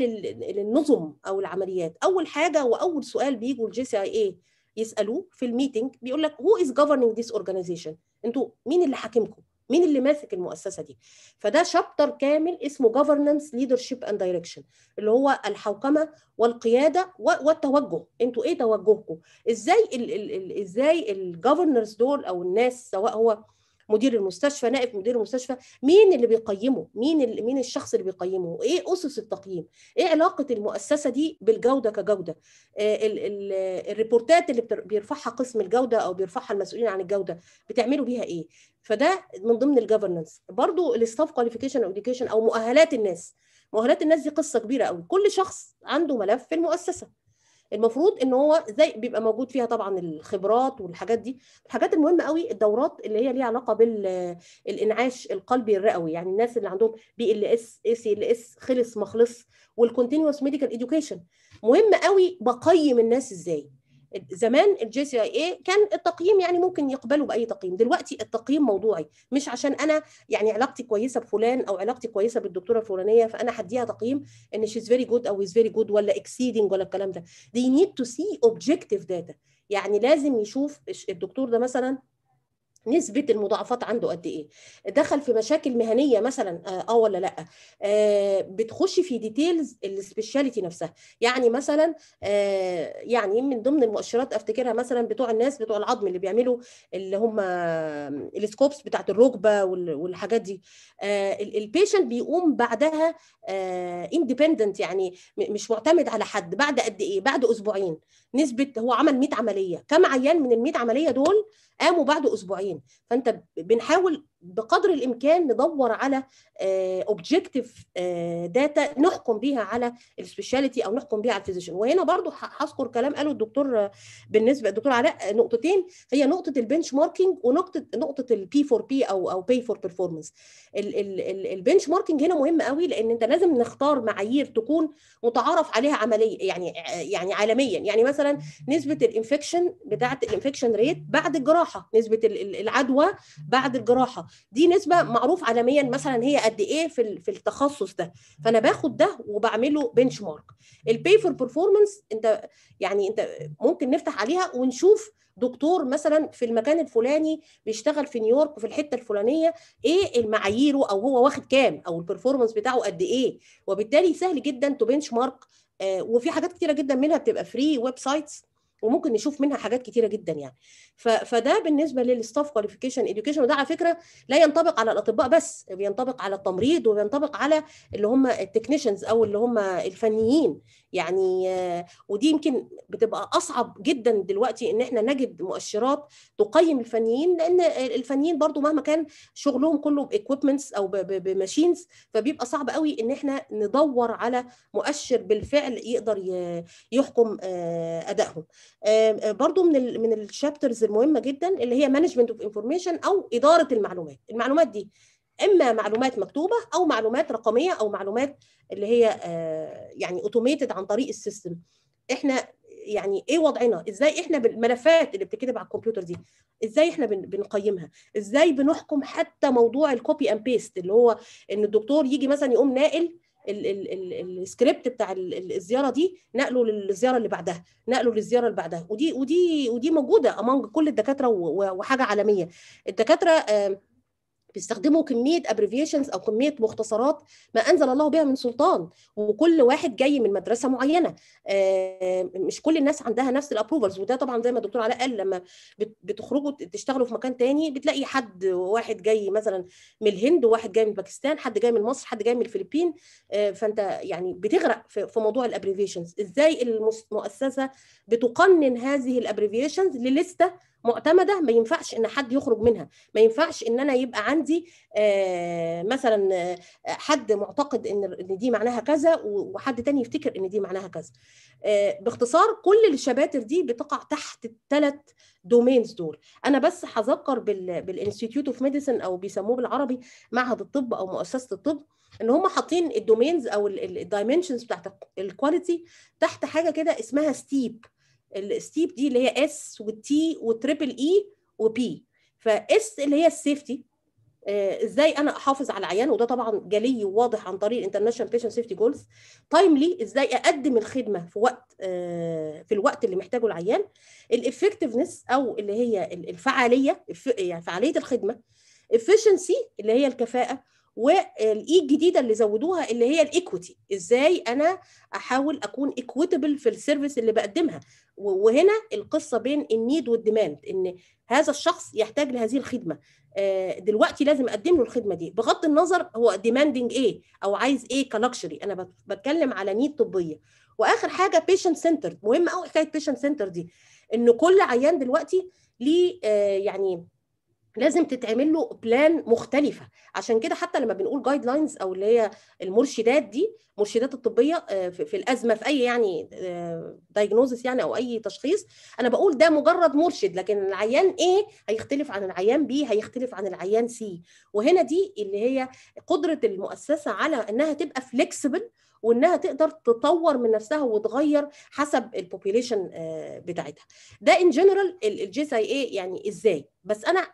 للنظم او العمليات اول حاجه واول سؤال بيجوا الجي سي اي اي يسالوه في الميتنج بيقول لك هو از governing ذيس اورجانيزيشن انتوا مين اللي حاكمكم مين اللي ماسك المؤسسه دي فده شابتر كامل اسمه governance leadership and direction اللي هو الحوكمه والقياده والتوجه انتوا ايه توجهكم ازاي ال ال ازاي الجفرنرز دول او الناس سواء هو مدير المستشفى نائب مدير المستشفى مين اللي بيقيمه مين اللي مين الشخص اللي بيقيمه وايه اسس التقييم ايه علاقه المؤسسه دي بالجوده كجوده آه، الريبورتات اللي بيرفعها قسم الجوده او بيرفعها المسؤولين عن الجوده بتعملوا بيها ايه فده من ضمن الجفرنس برضو الاستاف كواليفيكيشن او او مؤهلات الناس مؤهلات الناس دي قصه كبيره قوي كل شخص عنده ملف في المؤسسه المفروض ان هو زي بيبقى موجود فيها طبعا الخبرات والحاجات دي الحاجات المهمه قوي الدورات اللي هي ليها علاقه بالانعاش القلبي الرئوي يعني الناس اللي عندهم بي ال اس اي سي ال اس خلص ما والكونتينوس ميديكال اديوكيشن مهم قوي بقيم الناس ازاي زمان الجي سي اي اي كان التقييم يعني ممكن يقبلوا باي تقييم دلوقتي التقييم موضوعي مش عشان انا يعني علاقتي كويسه بفلان او علاقتي كويسه بالدكتوره الفلانيه فانا هديها تقييم ان شيز فيري جود او از فيري جود ولا اكسيدنج ولا الكلام ده دي نيد تو سي اوبجكتيف داتا يعني لازم يشوف الدكتور ده مثلا نسبة المضاعفات عنده قد إيه دخل في مشاكل مهنية مثلا آه, آه ولا لأ آه بتخش في ديتيلز السبيشاليتي نفسها يعني مثلا آه يعني من ضمن المؤشرات أفتكرها مثلا بتوع الناس بتوع العظم اللي بيعملوا اللي هم السكوبس بتاعت الركبة والحاجات دي آه البيشنت بيقوم بعدها اندبندنت آه يعني مش معتمد على حد بعد قد إيه بعد أسبوعين نسبه هو عمل 100 عمليه كم عيان من ال 100 عمليه دول قاموا بعد اسبوعين فانت بنحاول بقدر الامكان ندور على اوبجيكتيف آه، داتا آه، نحكم بيها على السبيشاليتي او نحكم بيها على الفيزيشن وهنا برضو هذكر كلام قاله الدكتور بالنسبه الدكتور علاء نقطتين هي نقطه البنش ماركينج ونقطه نقطه البي فور بي او او باي فور بيرفورمانس البنش ماركينج هنا مهم قوي لان انت لازم نختار معايير تكون متعارف عليها عمليا يعني يعني عالميا يعني مثلا نسبه الانفكشن بتاعه الانفكشن ريت بعد الجراحه نسبه العدوى بعد الجراحه دي نسبه معروف عالميا مثلا هي قد ايه في في التخصص ده فانا باخد ده وبعمله بنش مارك البي فور بيرفورمانس انت يعني انت ممكن نفتح عليها ونشوف دكتور مثلا في المكان الفلاني بيشتغل في نيويورك في الحته الفلانيه ايه المعاييره او هو واخد كام او البرفورمانس بتاعه قد ايه وبالتالي سهل جدا تو بنش مارك وفي حاجات كتيره جدا منها بتبقى فري ويب سايتس وممكن نشوف منها حاجات كتيره جدا يعني فده بالنسبه للستاف كواليفيكيشن اديوكيشن وده على فكره لا ينطبق على الاطباء بس بينطبق على التمريض وبينطبق على اللي هم التكنيشنز او اللي هم الفنيين يعني ودي يمكن بتبقى اصعب جدا دلوقتي ان احنا نجد مؤشرات تقيم الفنيين لان الفنيين برضو مهما كان شغلهم كله باكويبمنتس او بماشينز فبيبقى صعب قوي ان احنا ندور على مؤشر بالفعل يقدر يحكم آه، ادائهم آه، برضو من من الشابترز المهمه جدا اللي هي مانجمنت اوف انفورميشن او اداره المعلومات المعلومات دي اما معلومات مكتوبه او معلومات رقميه او معلومات اللي هي آه، يعني اوتوميتد عن طريق السيستم احنا يعني ايه وضعنا ازاي احنا بالملفات اللي بتكتب على الكمبيوتر دي ازاي احنا بنقيمها ازاي بنحكم حتى موضوع الكوبي اند بيست اللي هو ان الدكتور يجي مثلا يقوم ناقل السكريبت بتاع الزياره دي نقله للزياره اللي بعدها نقله للزياره اللي بعدها ودي ودي ودي موجوده امong كل الدكاتره وحاجه عالميه الدكاتره بيستخدموا كميه ابريفيشنز او كميه مختصرات ما انزل الله بها من سلطان وكل واحد جاي من مدرسه معينه آه، مش كل الناس عندها نفس الابروفلز وده طبعا زي ما الدكتور علاء قال لما بتخرجوا تشتغلوا في مكان تاني بتلاقي حد واحد جاي مثلا من الهند وواحد جاي من باكستان حد جاي من مصر حد جاي من الفلبين آه، فانت يعني بتغرق في موضوع الابريفيشنز ازاي المؤسسه بتقنن هذه الابريفيشنز للسته معتمده ما ينفعش ان حد يخرج منها ما ينفعش ان انا يبقى عندي آه، مثلا آه، حد معتقد ان دي معناها كذا وحد تاني يفتكر ان دي معناها كذا آه، باختصار كل الشباتر دي بتقع تحت الثلاث دومينز دول انا بس هذكر بالانستيتيوت اوف ميديسن او بيسموه بالعربي معهد الطب او مؤسسه الطب ان هم حاطين الدومينز او الدايمنشنز بتاعت الكواليتي تحت حاجه كده اسمها ستيب الستيب دي اللي هي اس والتي وتريبل اي وبي فاس اللي هي السيفتي آه، ازاي انا احافظ على العيان وده طبعا جلي وواضح عن طريق الانترناشونال بيشن سيفتي جولز تايملي ازاي اقدم الخدمه في وقت آه، في الوقت اللي محتاجه العيان الافكتفنس او اللي هي الفعاليه يعني فعاليه الخدمه efficiency اللي هي الكفاءه والاي الجديده اللي زودوها اللي هي الايكوتي ازاي انا احاول اكون ايكويتبل في السيرفيس اللي بقدمها وهنا القصه بين النيد والديماند ان هذا الشخص يحتاج لهذه الخدمه آه، دلوقتي لازم اقدم له الخدمه دي بغض النظر هو ديماندنج ايه او عايز ايه كلكشري انا بتكلم على نيد طبيه واخر حاجه بيشنت سنتر مهم قوي حكايه بيشنت سنتر دي ان كل عيان دلوقتي ليه آه، يعني لازم تتعمل له بلان مختلفه عشان كده حتى لما بنقول جايد لاينز او اللي هي المرشدات دي مرشدات الطبيه آه، في الازمه في اي يعني دايجنوزس آه، يعني او اي تشخيص انا بقول ده مجرد مرشد لكن العيان ايه هيختلف عن العيان بي هيختلف عن العيان سي وهنا دي اللي هي قدره المؤسسه على انها تبقى فليكسبل وانها تقدر تطور من نفسها وتغير حسب البوبيليشن آه، بتاعتها ده ان جنرال الجي سي اي يعني ازاي بس انا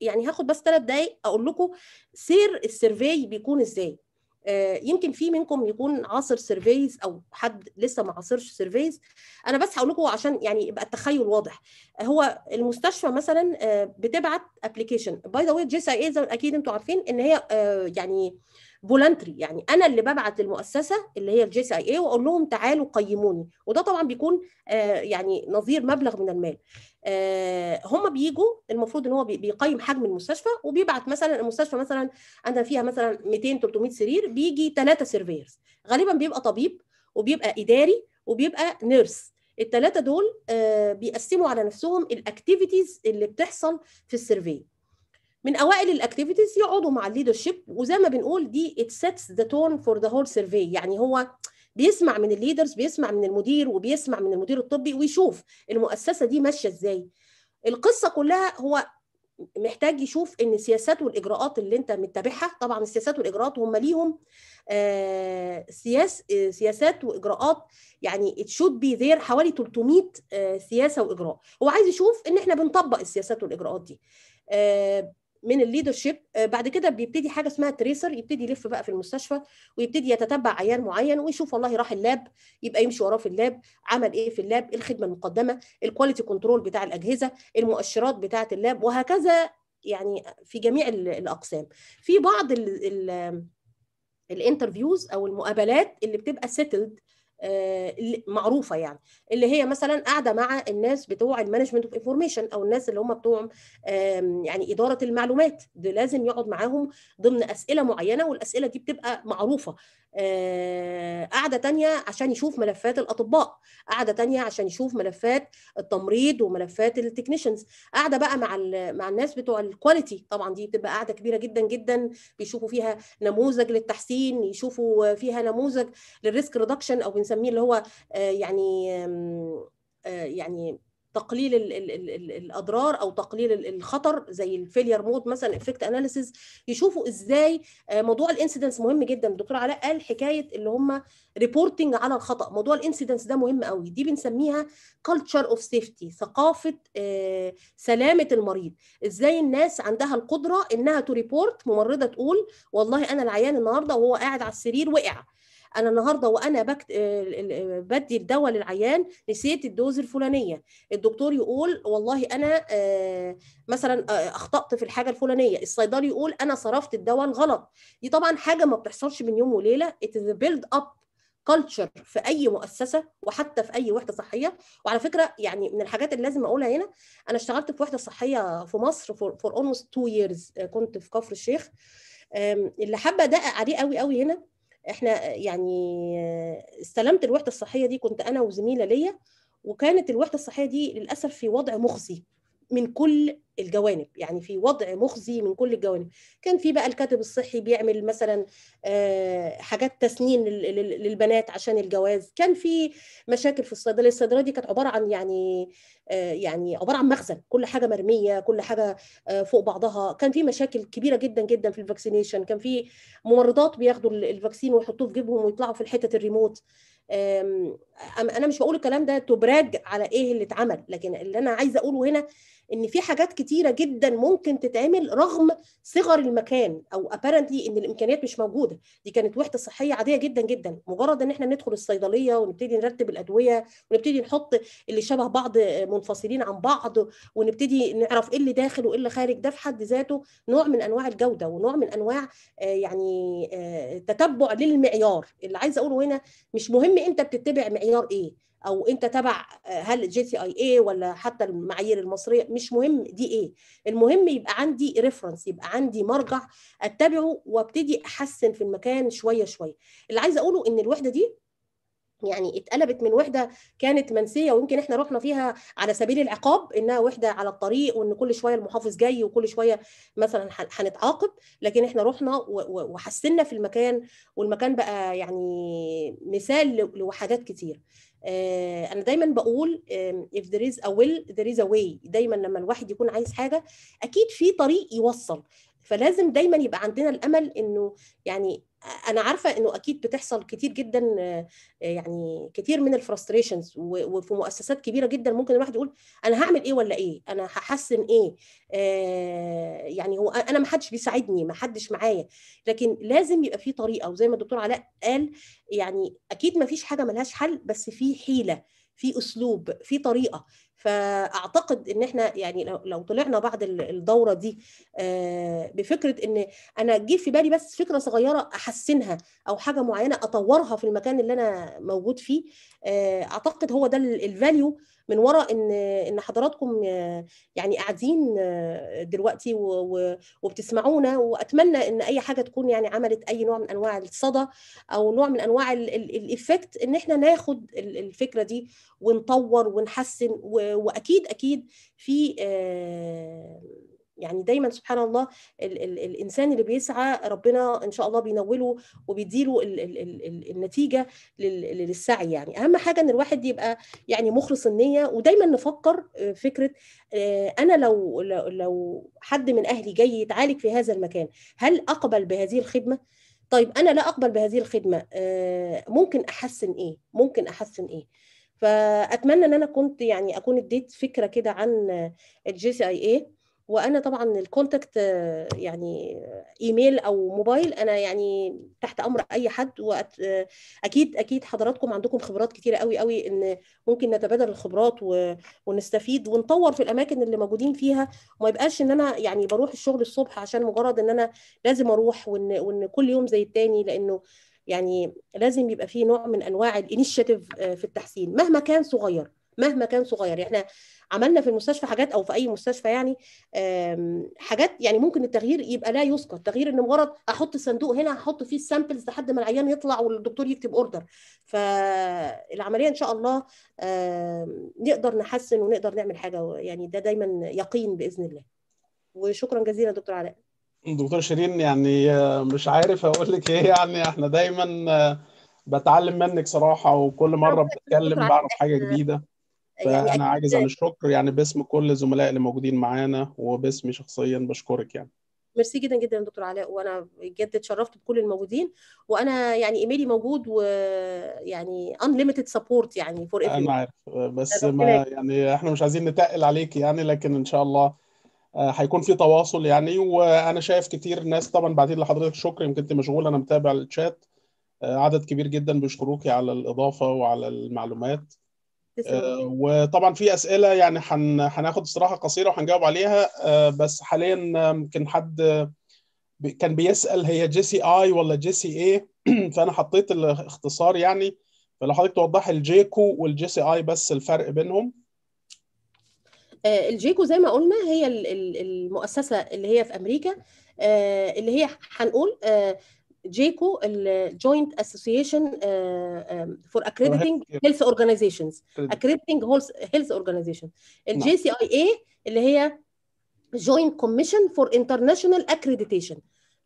يعني هاخد بس ثلاث دقايق اقول لكم سير السيرفي بيكون ازاي آه، يمكن في منكم يكون عاصر سيرفيز او حد لسه ما عاصرش سيرفيز انا بس هقول لكم عشان يعني يبقى التخيل واضح هو المستشفى مثلا آه، بتبعت ابلكيشن باي ذا واي جي سي اي اكيد انتم عارفين ان هي يعني فولنتري يعني انا اللي ببعت للمؤسسه اللي هي الجي سي اي اي واقول لهم تعالوا قيموني وده طبعا بيكون آه، يعني نظير مبلغ من المال آه، هم بيجوا المفروض ان هو بيقيم حجم المستشفى وبيبعت مثلا المستشفى مثلا انا فيها مثلا 200 300 سرير بيجي ثلاثه سيرفيرز غالبا بيبقى طبيب وبيبقى اداري وبيبقى نيرس الثلاثه دول آه، بيقسموا على نفسهم الاكتيفيتيز اللي بتحصل في السيرفي من اوائل الاكتيفيتيز يقعدوا مع الليدرشيب وزي ما بنقول دي ات سيتس ذا تون فور ذا هول سيرفي يعني هو بيسمع من الليدرز بيسمع من المدير وبيسمع من المدير الطبي ويشوف المؤسسه دي ماشيه ازاي القصه كلها هو محتاج يشوف ان السياسات والاجراءات اللي انت متبعها طبعا السياسات والاجراءات هم ليهم آه سياس سياسات واجراءات يعني شود بي ذير حوالي 300 آه سياسه واجراء هو عايز يشوف ان احنا بنطبق السياسات والاجراءات دي آه من الليدرشيب آه، بعد كده بيبتدي حاجه اسمها تريسر يبتدي يلف بقى في المستشفى ويبتدي يتتبع عيان معين ويشوف والله راح اللاب يبقى يمشي وراه في اللاب عمل ايه في اللاب إيه الخدمه المقدمه الكواليتي كنترول بتاع الاجهزه المؤشرات بتاعه اللاب وهكذا يعني في جميع الاقسام في بعض الانترفيوز او المقابلات اللي بتبقى سيتلد آه، معروفه يعني اللي هي مثلا قاعده مع الناس بتوع المانجمنت اوف انفورميشن او الناس اللي هم بتوع يعني اداره المعلومات ده لازم يقعد معاهم ضمن اسئله معينه والاسئله دي بتبقى معروفه آه، قاعده تانية عشان يشوف ملفات الاطباء قاعده تانية عشان يشوف ملفات التمريض وملفات التكنيشنز قاعده بقى مع مع الناس بتوع الكواليتي طبعا دي بتبقى قاعده كبيره جدا جدا بيشوفوا فيها نموذج للتحسين يشوفوا فيها نموذج للريسك ريدكشن او بنسميه اللي هو آه، يعني آه، يعني تقليل الـ الـ الـ الاضرار او تقليل الخطر زي الفيلير مود مثلا افكت اناليسيز يشوفوا ازاي آه، موضوع الانسيدنس مهم جدا الدكتور علاء قال حكايه اللي هم ريبورتنج على الخطا موضوع الانسيدنس ده مهم قوي دي بنسميها كلتشر اوف سيفتي ثقافه سلامه المريض ازاي الناس عندها القدره انها ريبورت ممرضه تقول والله انا العيان النهارده وهو قاعد على السرير وقع انا النهارده وانا بكت... آه، آه، بدي الدواء للعيان نسيت الدوز الفلانيه الدكتور يقول والله انا آه، مثلا اخطات في الحاجه الفلانيه الصيدلي يقول انا صرفت الدواء الغلط دي طبعا حاجه ما بتحصلش من يوم وليله ات بيلد اب كلتشر في اي مؤسسه وحتى في اي وحده صحيه وعلى فكره يعني من الحاجات اللي لازم اقولها هنا انا اشتغلت في وحده صحيه في مصر فور اولموست تو ييرز كنت في كفر الشيخ اللي حابه ادقق عليه قوي قوي هنا احنا يعني استلمت الوحده الصحيه دي كنت انا وزميله ليا وكانت الوحده الصحيه دي للاسف في وضع مخزي من كل الجوانب يعني في وضع مخزي من كل الجوانب كان في بقى الكاتب الصحي بيعمل مثلا آه، حاجات تسنين للبنات عشان الجواز كان في مشاكل في الصيدليه الصيدليه دي كانت عباره عن يعني آه، يعني عباره عن مخزن كل حاجه مرميه كل حاجه آه، فوق بعضها كان في مشاكل كبيره جدا جدا في الفاكسينيشن كان في ممرضات بياخدوا الفاكسين ويحطوه في جيبهم ويطلعوا في الحتت الريموت انا مش بقول الكلام ده تبراج على ايه اللي اتعمل لكن اللي انا عايزه اقوله هنا ان في حاجات كتيره جدا ممكن تتعمل رغم صغر المكان او ابارنتلي ان الامكانيات مش موجوده دي كانت وحده صحيه عاديه جدا جدا مجرد ان احنا ندخل الصيدليه ونبتدي نرتب الادويه ونبتدي نحط اللي شبه بعض منفصلين عن بعض ونبتدي نعرف ايه اللي داخل وايه اللي خارج ده في حد ذاته نوع من انواع الجوده ونوع من انواع آه، يعني آه، تتبع للمعيار اللي عايزه اقوله هنا مش مهم انت بتتبع معيار ايه او انت تبع آه، هل جي سي اي اي ولا حتى المعايير المصريه مش مهم دي ايه المهم يبقى عندي ريفرنس يبقى عندي مرجع اتبعه وابتدي احسن في المكان شويه شويه اللي عايزه اقوله ان الوحده دي يعني اتقلبت من وحده كانت منسيه ويمكن احنا رحنا فيها على سبيل العقاب انها وحده على الطريق وان كل شويه المحافظ جاي وكل شويه مثلا هنتعاقب لكن احنا رحنا وحسنا في المكان والمكان بقى يعني مثال لوحدات كتير آه، انا دايما بقول if there is a will there is a way دايما لما الواحد يكون عايز حاجه اكيد في طريق يوصل فلازم دايما يبقى عندنا الامل انه يعني انا عارفه انه اكيد بتحصل كتير جدا آه، يعني كتير من الفراستريشنز وفي مؤسسات كبيره جدا ممكن الواحد يقول انا هعمل ايه ولا ايه انا هحسن ايه آه، يعني هو انا ما حدش بيساعدني ما حدش معايا لكن لازم يبقى في طريقه وزي ما الدكتور علاء قال يعني اكيد ما فيش حاجه ملهاش حل بس في حيله في اسلوب في طريقه فاعتقد ان احنا يعني لو طلعنا بعد الدوره دي آه، بفكره ان انا جه في بالي بس فكره صغيره احسنها او حاجه معينه اطورها في المكان اللي انا موجود فيه آه، اعتقد هو ده الفاليو من وراء ان ان حضراتكم يعني قاعدين دلوقتي وبتسمعونا واتمنى ان اي حاجه تكون يعني عملت اي نوع من انواع الصدى او نوع من انواع الايفكت ان احنا ناخد الفكره دي ونطور ونحسن واكيد اكيد في آه، يعني دايما سبحان الله ال ال الانسان اللي بيسعى ربنا ان شاء الله بينوله وبيديله ال ال ال النتيجه للسعي يعني اهم حاجه ان الواحد يبقى يعني مخلص النيه ودايما نفكر آه، فكره آه، انا لو لو حد من اهلي جاي يتعالج في هذا المكان هل اقبل بهذه الخدمه طيب انا لا اقبل بهذه الخدمه آه، ممكن احسن ايه ممكن احسن ايه فاتمنى ان انا كنت يعني اكون اديت فكره كده عن الجي سي اي اي وانا طبعا الكونتاكت يعني ايميل او موبايل انا يعني تحت امر اي حد واكيد اكيد حضراتكم عندكم خبرات كتيره قوي قوي ان ممكن نتبادل الخبرات ونستفيد ونطور في الاماكن اللي موجودين فيها وما يبقاش ان انا يعني بروح الشغل الصبح عشان مجرد ان انا لازم اروح وان وان كل يوم زي التاني لانه يعني لازم يبقى فيه نوع من انواع الانيشيتيف آه، في التحسين مهما كان صغير مهما كان صغير احنا عملنا في المستشفى حاجات او في اي مستشفى يعني حاجات يعني ممكن التغيير يبقى لا يذكر تغيير ان مجرد احط صندوق هنا احط فيه السامبلز لحد ما العيان يطلع والدكتور يكتب اوردر فالعمليه ان شاء الله نقدر نحسن ونقدر نعمل حاجه يعني ده دايما يقين باذن الله وشكرا جزيلا دكتور علاء دكتور شيرين يعني مش عارف اقول لك ايه يعني احنا دايما آه، بتعلم منك صراحه وكل مره بتكلم بعرف حاجه جديده يعني فانا عاجز عن الشكر يعني باسم كل الزملاء اللي موجودين معانا وباسمي شخصيا بشكرك يعني ميرسي جدا جدا دكتور علاء وانا بجد اتشرفت بكل الموجودين وانا يعني ايميلي موجود ويعني انليمتد سبورت يعني فور يعني انا عارف بس ما يعني احنا مش عايزين نتقل عليك يعني لكن ان شاء الله آه، هيكون في تواصل يعني وانا شايف كتير ناس طبعا بعتين لحضرتك شكر يمكن انت مشغول انا متابع الشات آه، عدد كبير جدا بيشكروكي على الاضافه وعلى المعلومات آه، وطبعا في اسئله يعني هناخد استراحه قصيره وهنجاوب عليها آه، بس حاليا يمكن آه، حد كان بيسال هي جي سي اي ولا جي سي اي فانا حطيت الاختصار يعني فلو حضرتك توضح الجيكو والجي سي اي بس الفرق بينهم الجيكو زي ما قلنا هي المؤسسه اللي هي في امريكا اللي هي هنقول جيكو الجوينت اسوسيشن فور اكريديتنج هيلث اورجانيزيشنز اكريديتنج هيلث اورجانيزيشن الجي سي اي اي اللي هي جوينت كوميشن فور انترناشونال اكريديتيشن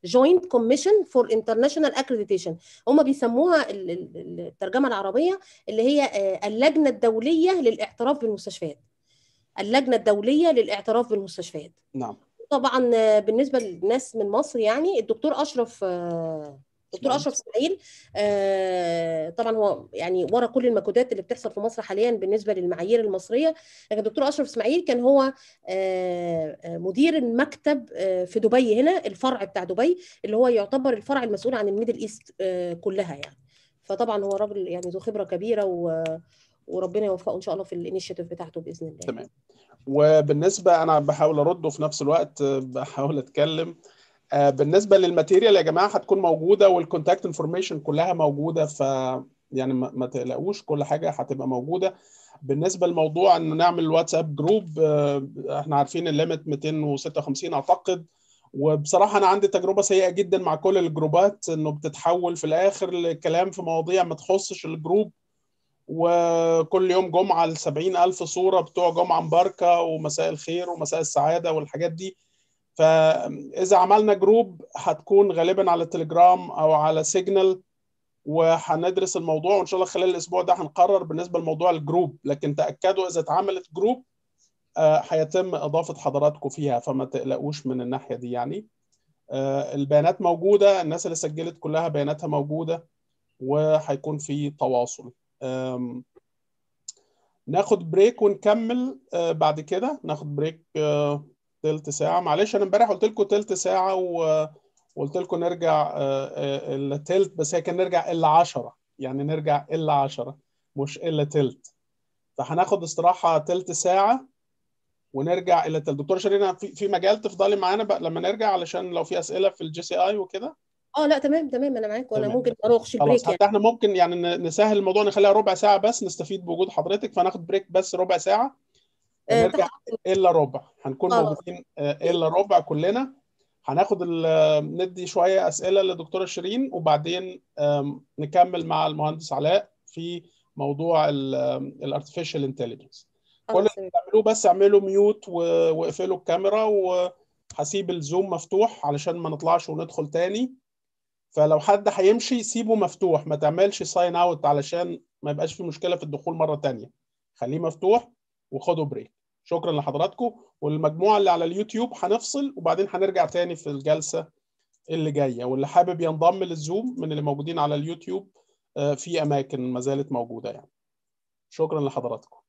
جوينت كوميشن فور انترناشونال اكريديتيشن هم بيسموها الترجمه العربيه اللي هي آه، اللجنه الدوليه للاعتراف بالمستشفيات اللجنه الدوليه للاعتراف بالمستشفيات نعم طبعا آه، بالنسبه للناس من مصر يعني الدكتور اشرف آه، دكتور اشرف اسماعيل آه، طبعا هو يعني ورا كل المجهودات اللي بتحصل في مصر حاليا بالنسبه للمعايير المصريه لكن الدكتور اشرف اسماعيل كان هو مدير المكتب في دبي هنا الفرع بتاع دبي اللي هو يعتبر الفرع المسؤول عن الميدل ايست كلها يعني فطبعا هو راجل يعني ذو خبره كبيره و وربنا يوفقه ان شاء الله في الانيشيتيف بتاعته باذن الله يعني. تمام وبالنسبه انا بحاول ارد وفي نفس الوقت بحاول اتكلم آه، بالنسبه للماتيريال يا جماعه هتكون موجوده والكونتاكت انفورميشن كلها موجوده ف يعني ما تقلقوش كل حاجه هتبقى موجوده بالنسبه لموضوع ان نعمل واتساب جروب آه، احنا عارفين الليمت 256 اعتقد وبصراحه انا عندي تجربه سيئه جدا مع كل الجروبات انه بتتحول في الاخر لكلام في مواضيع ما تخصش الجروب وكل يوم جمعة ل ألف صورة بتوع جمعة مباركة ومساء الخير ومساء السعادة والحاجات دي فإذا عملنا جروب هتكون غالبا على التليجرام أو على سيجنال وهندرس الموضوع وإن شاء الله خلال الأسبوع ده هنقرر بالنسبة لموضوع الجروب لكن تأكدوا إذا اتعملت جروب آه، هيتم إضافة حضراتكم فيها فما تقلقوش من الناحية دي يعني آه، البيانات موجودة الناس اللي سجلت كلها بياناتها موجودة وهيكون في تواصل ناخد بريك ونكمل آه، بعد كده ناخد بريك آه، تلت ساعة معلش أنا امبارح قلت لكم تلت ساعة وقلت لكم نرجع آه، إلا تلت بس هي كان نرجع إلا عشرة يعني نرجع إلا عشرة مش إلا تلت فهناخد استراحة تلت ساعة ونرجع إلى تلت دكتورة شيرين في مجال تفضلي معانا بقى لما نرجع علشان لو في أسئلة في الجي سي آي وكده اه لا تمام تمام انا معاك وانا ممكن اروحش بريك خلاص يعني. حتى احنا ممكن يعني نسهل الموضوع نخليها ربع ساعه بس نستفيد بوجود حضرتك فناخد بريك بس ربع ساعه آه، ونرجع آه الا ربع هنكون آه. موجودين الا ربع كلنا هناخد ندي شويه اسئله للدكتوره شيرين وبعدين نكمل مع المهندس علاء في موضوع الارتفيشال انتليجنس كل اللي بتعملوه بس اعملوا ميوت واقفلوا الكاميرا وهسيب الزوم مفتوح علشان ما نطلعش وندخل تاني فلو حد هيمشي سيبه مفتوح ما تعملش ساين اوت علشان ما يبقاش في مشكله في الدخول مره ثانيه خليه مفتوح وخدوا بريك شكرا لحضراتكم والمجموعه اللي على اليوتيوب هنفصل وبعدين هنرجع تاني في الجلسه اللي جايه واللي حابب ينضم للزوم من اللي موجودين على اليوتيوب آه، في اماكن ما زالت موجوده يعني شكرا لحضراتكم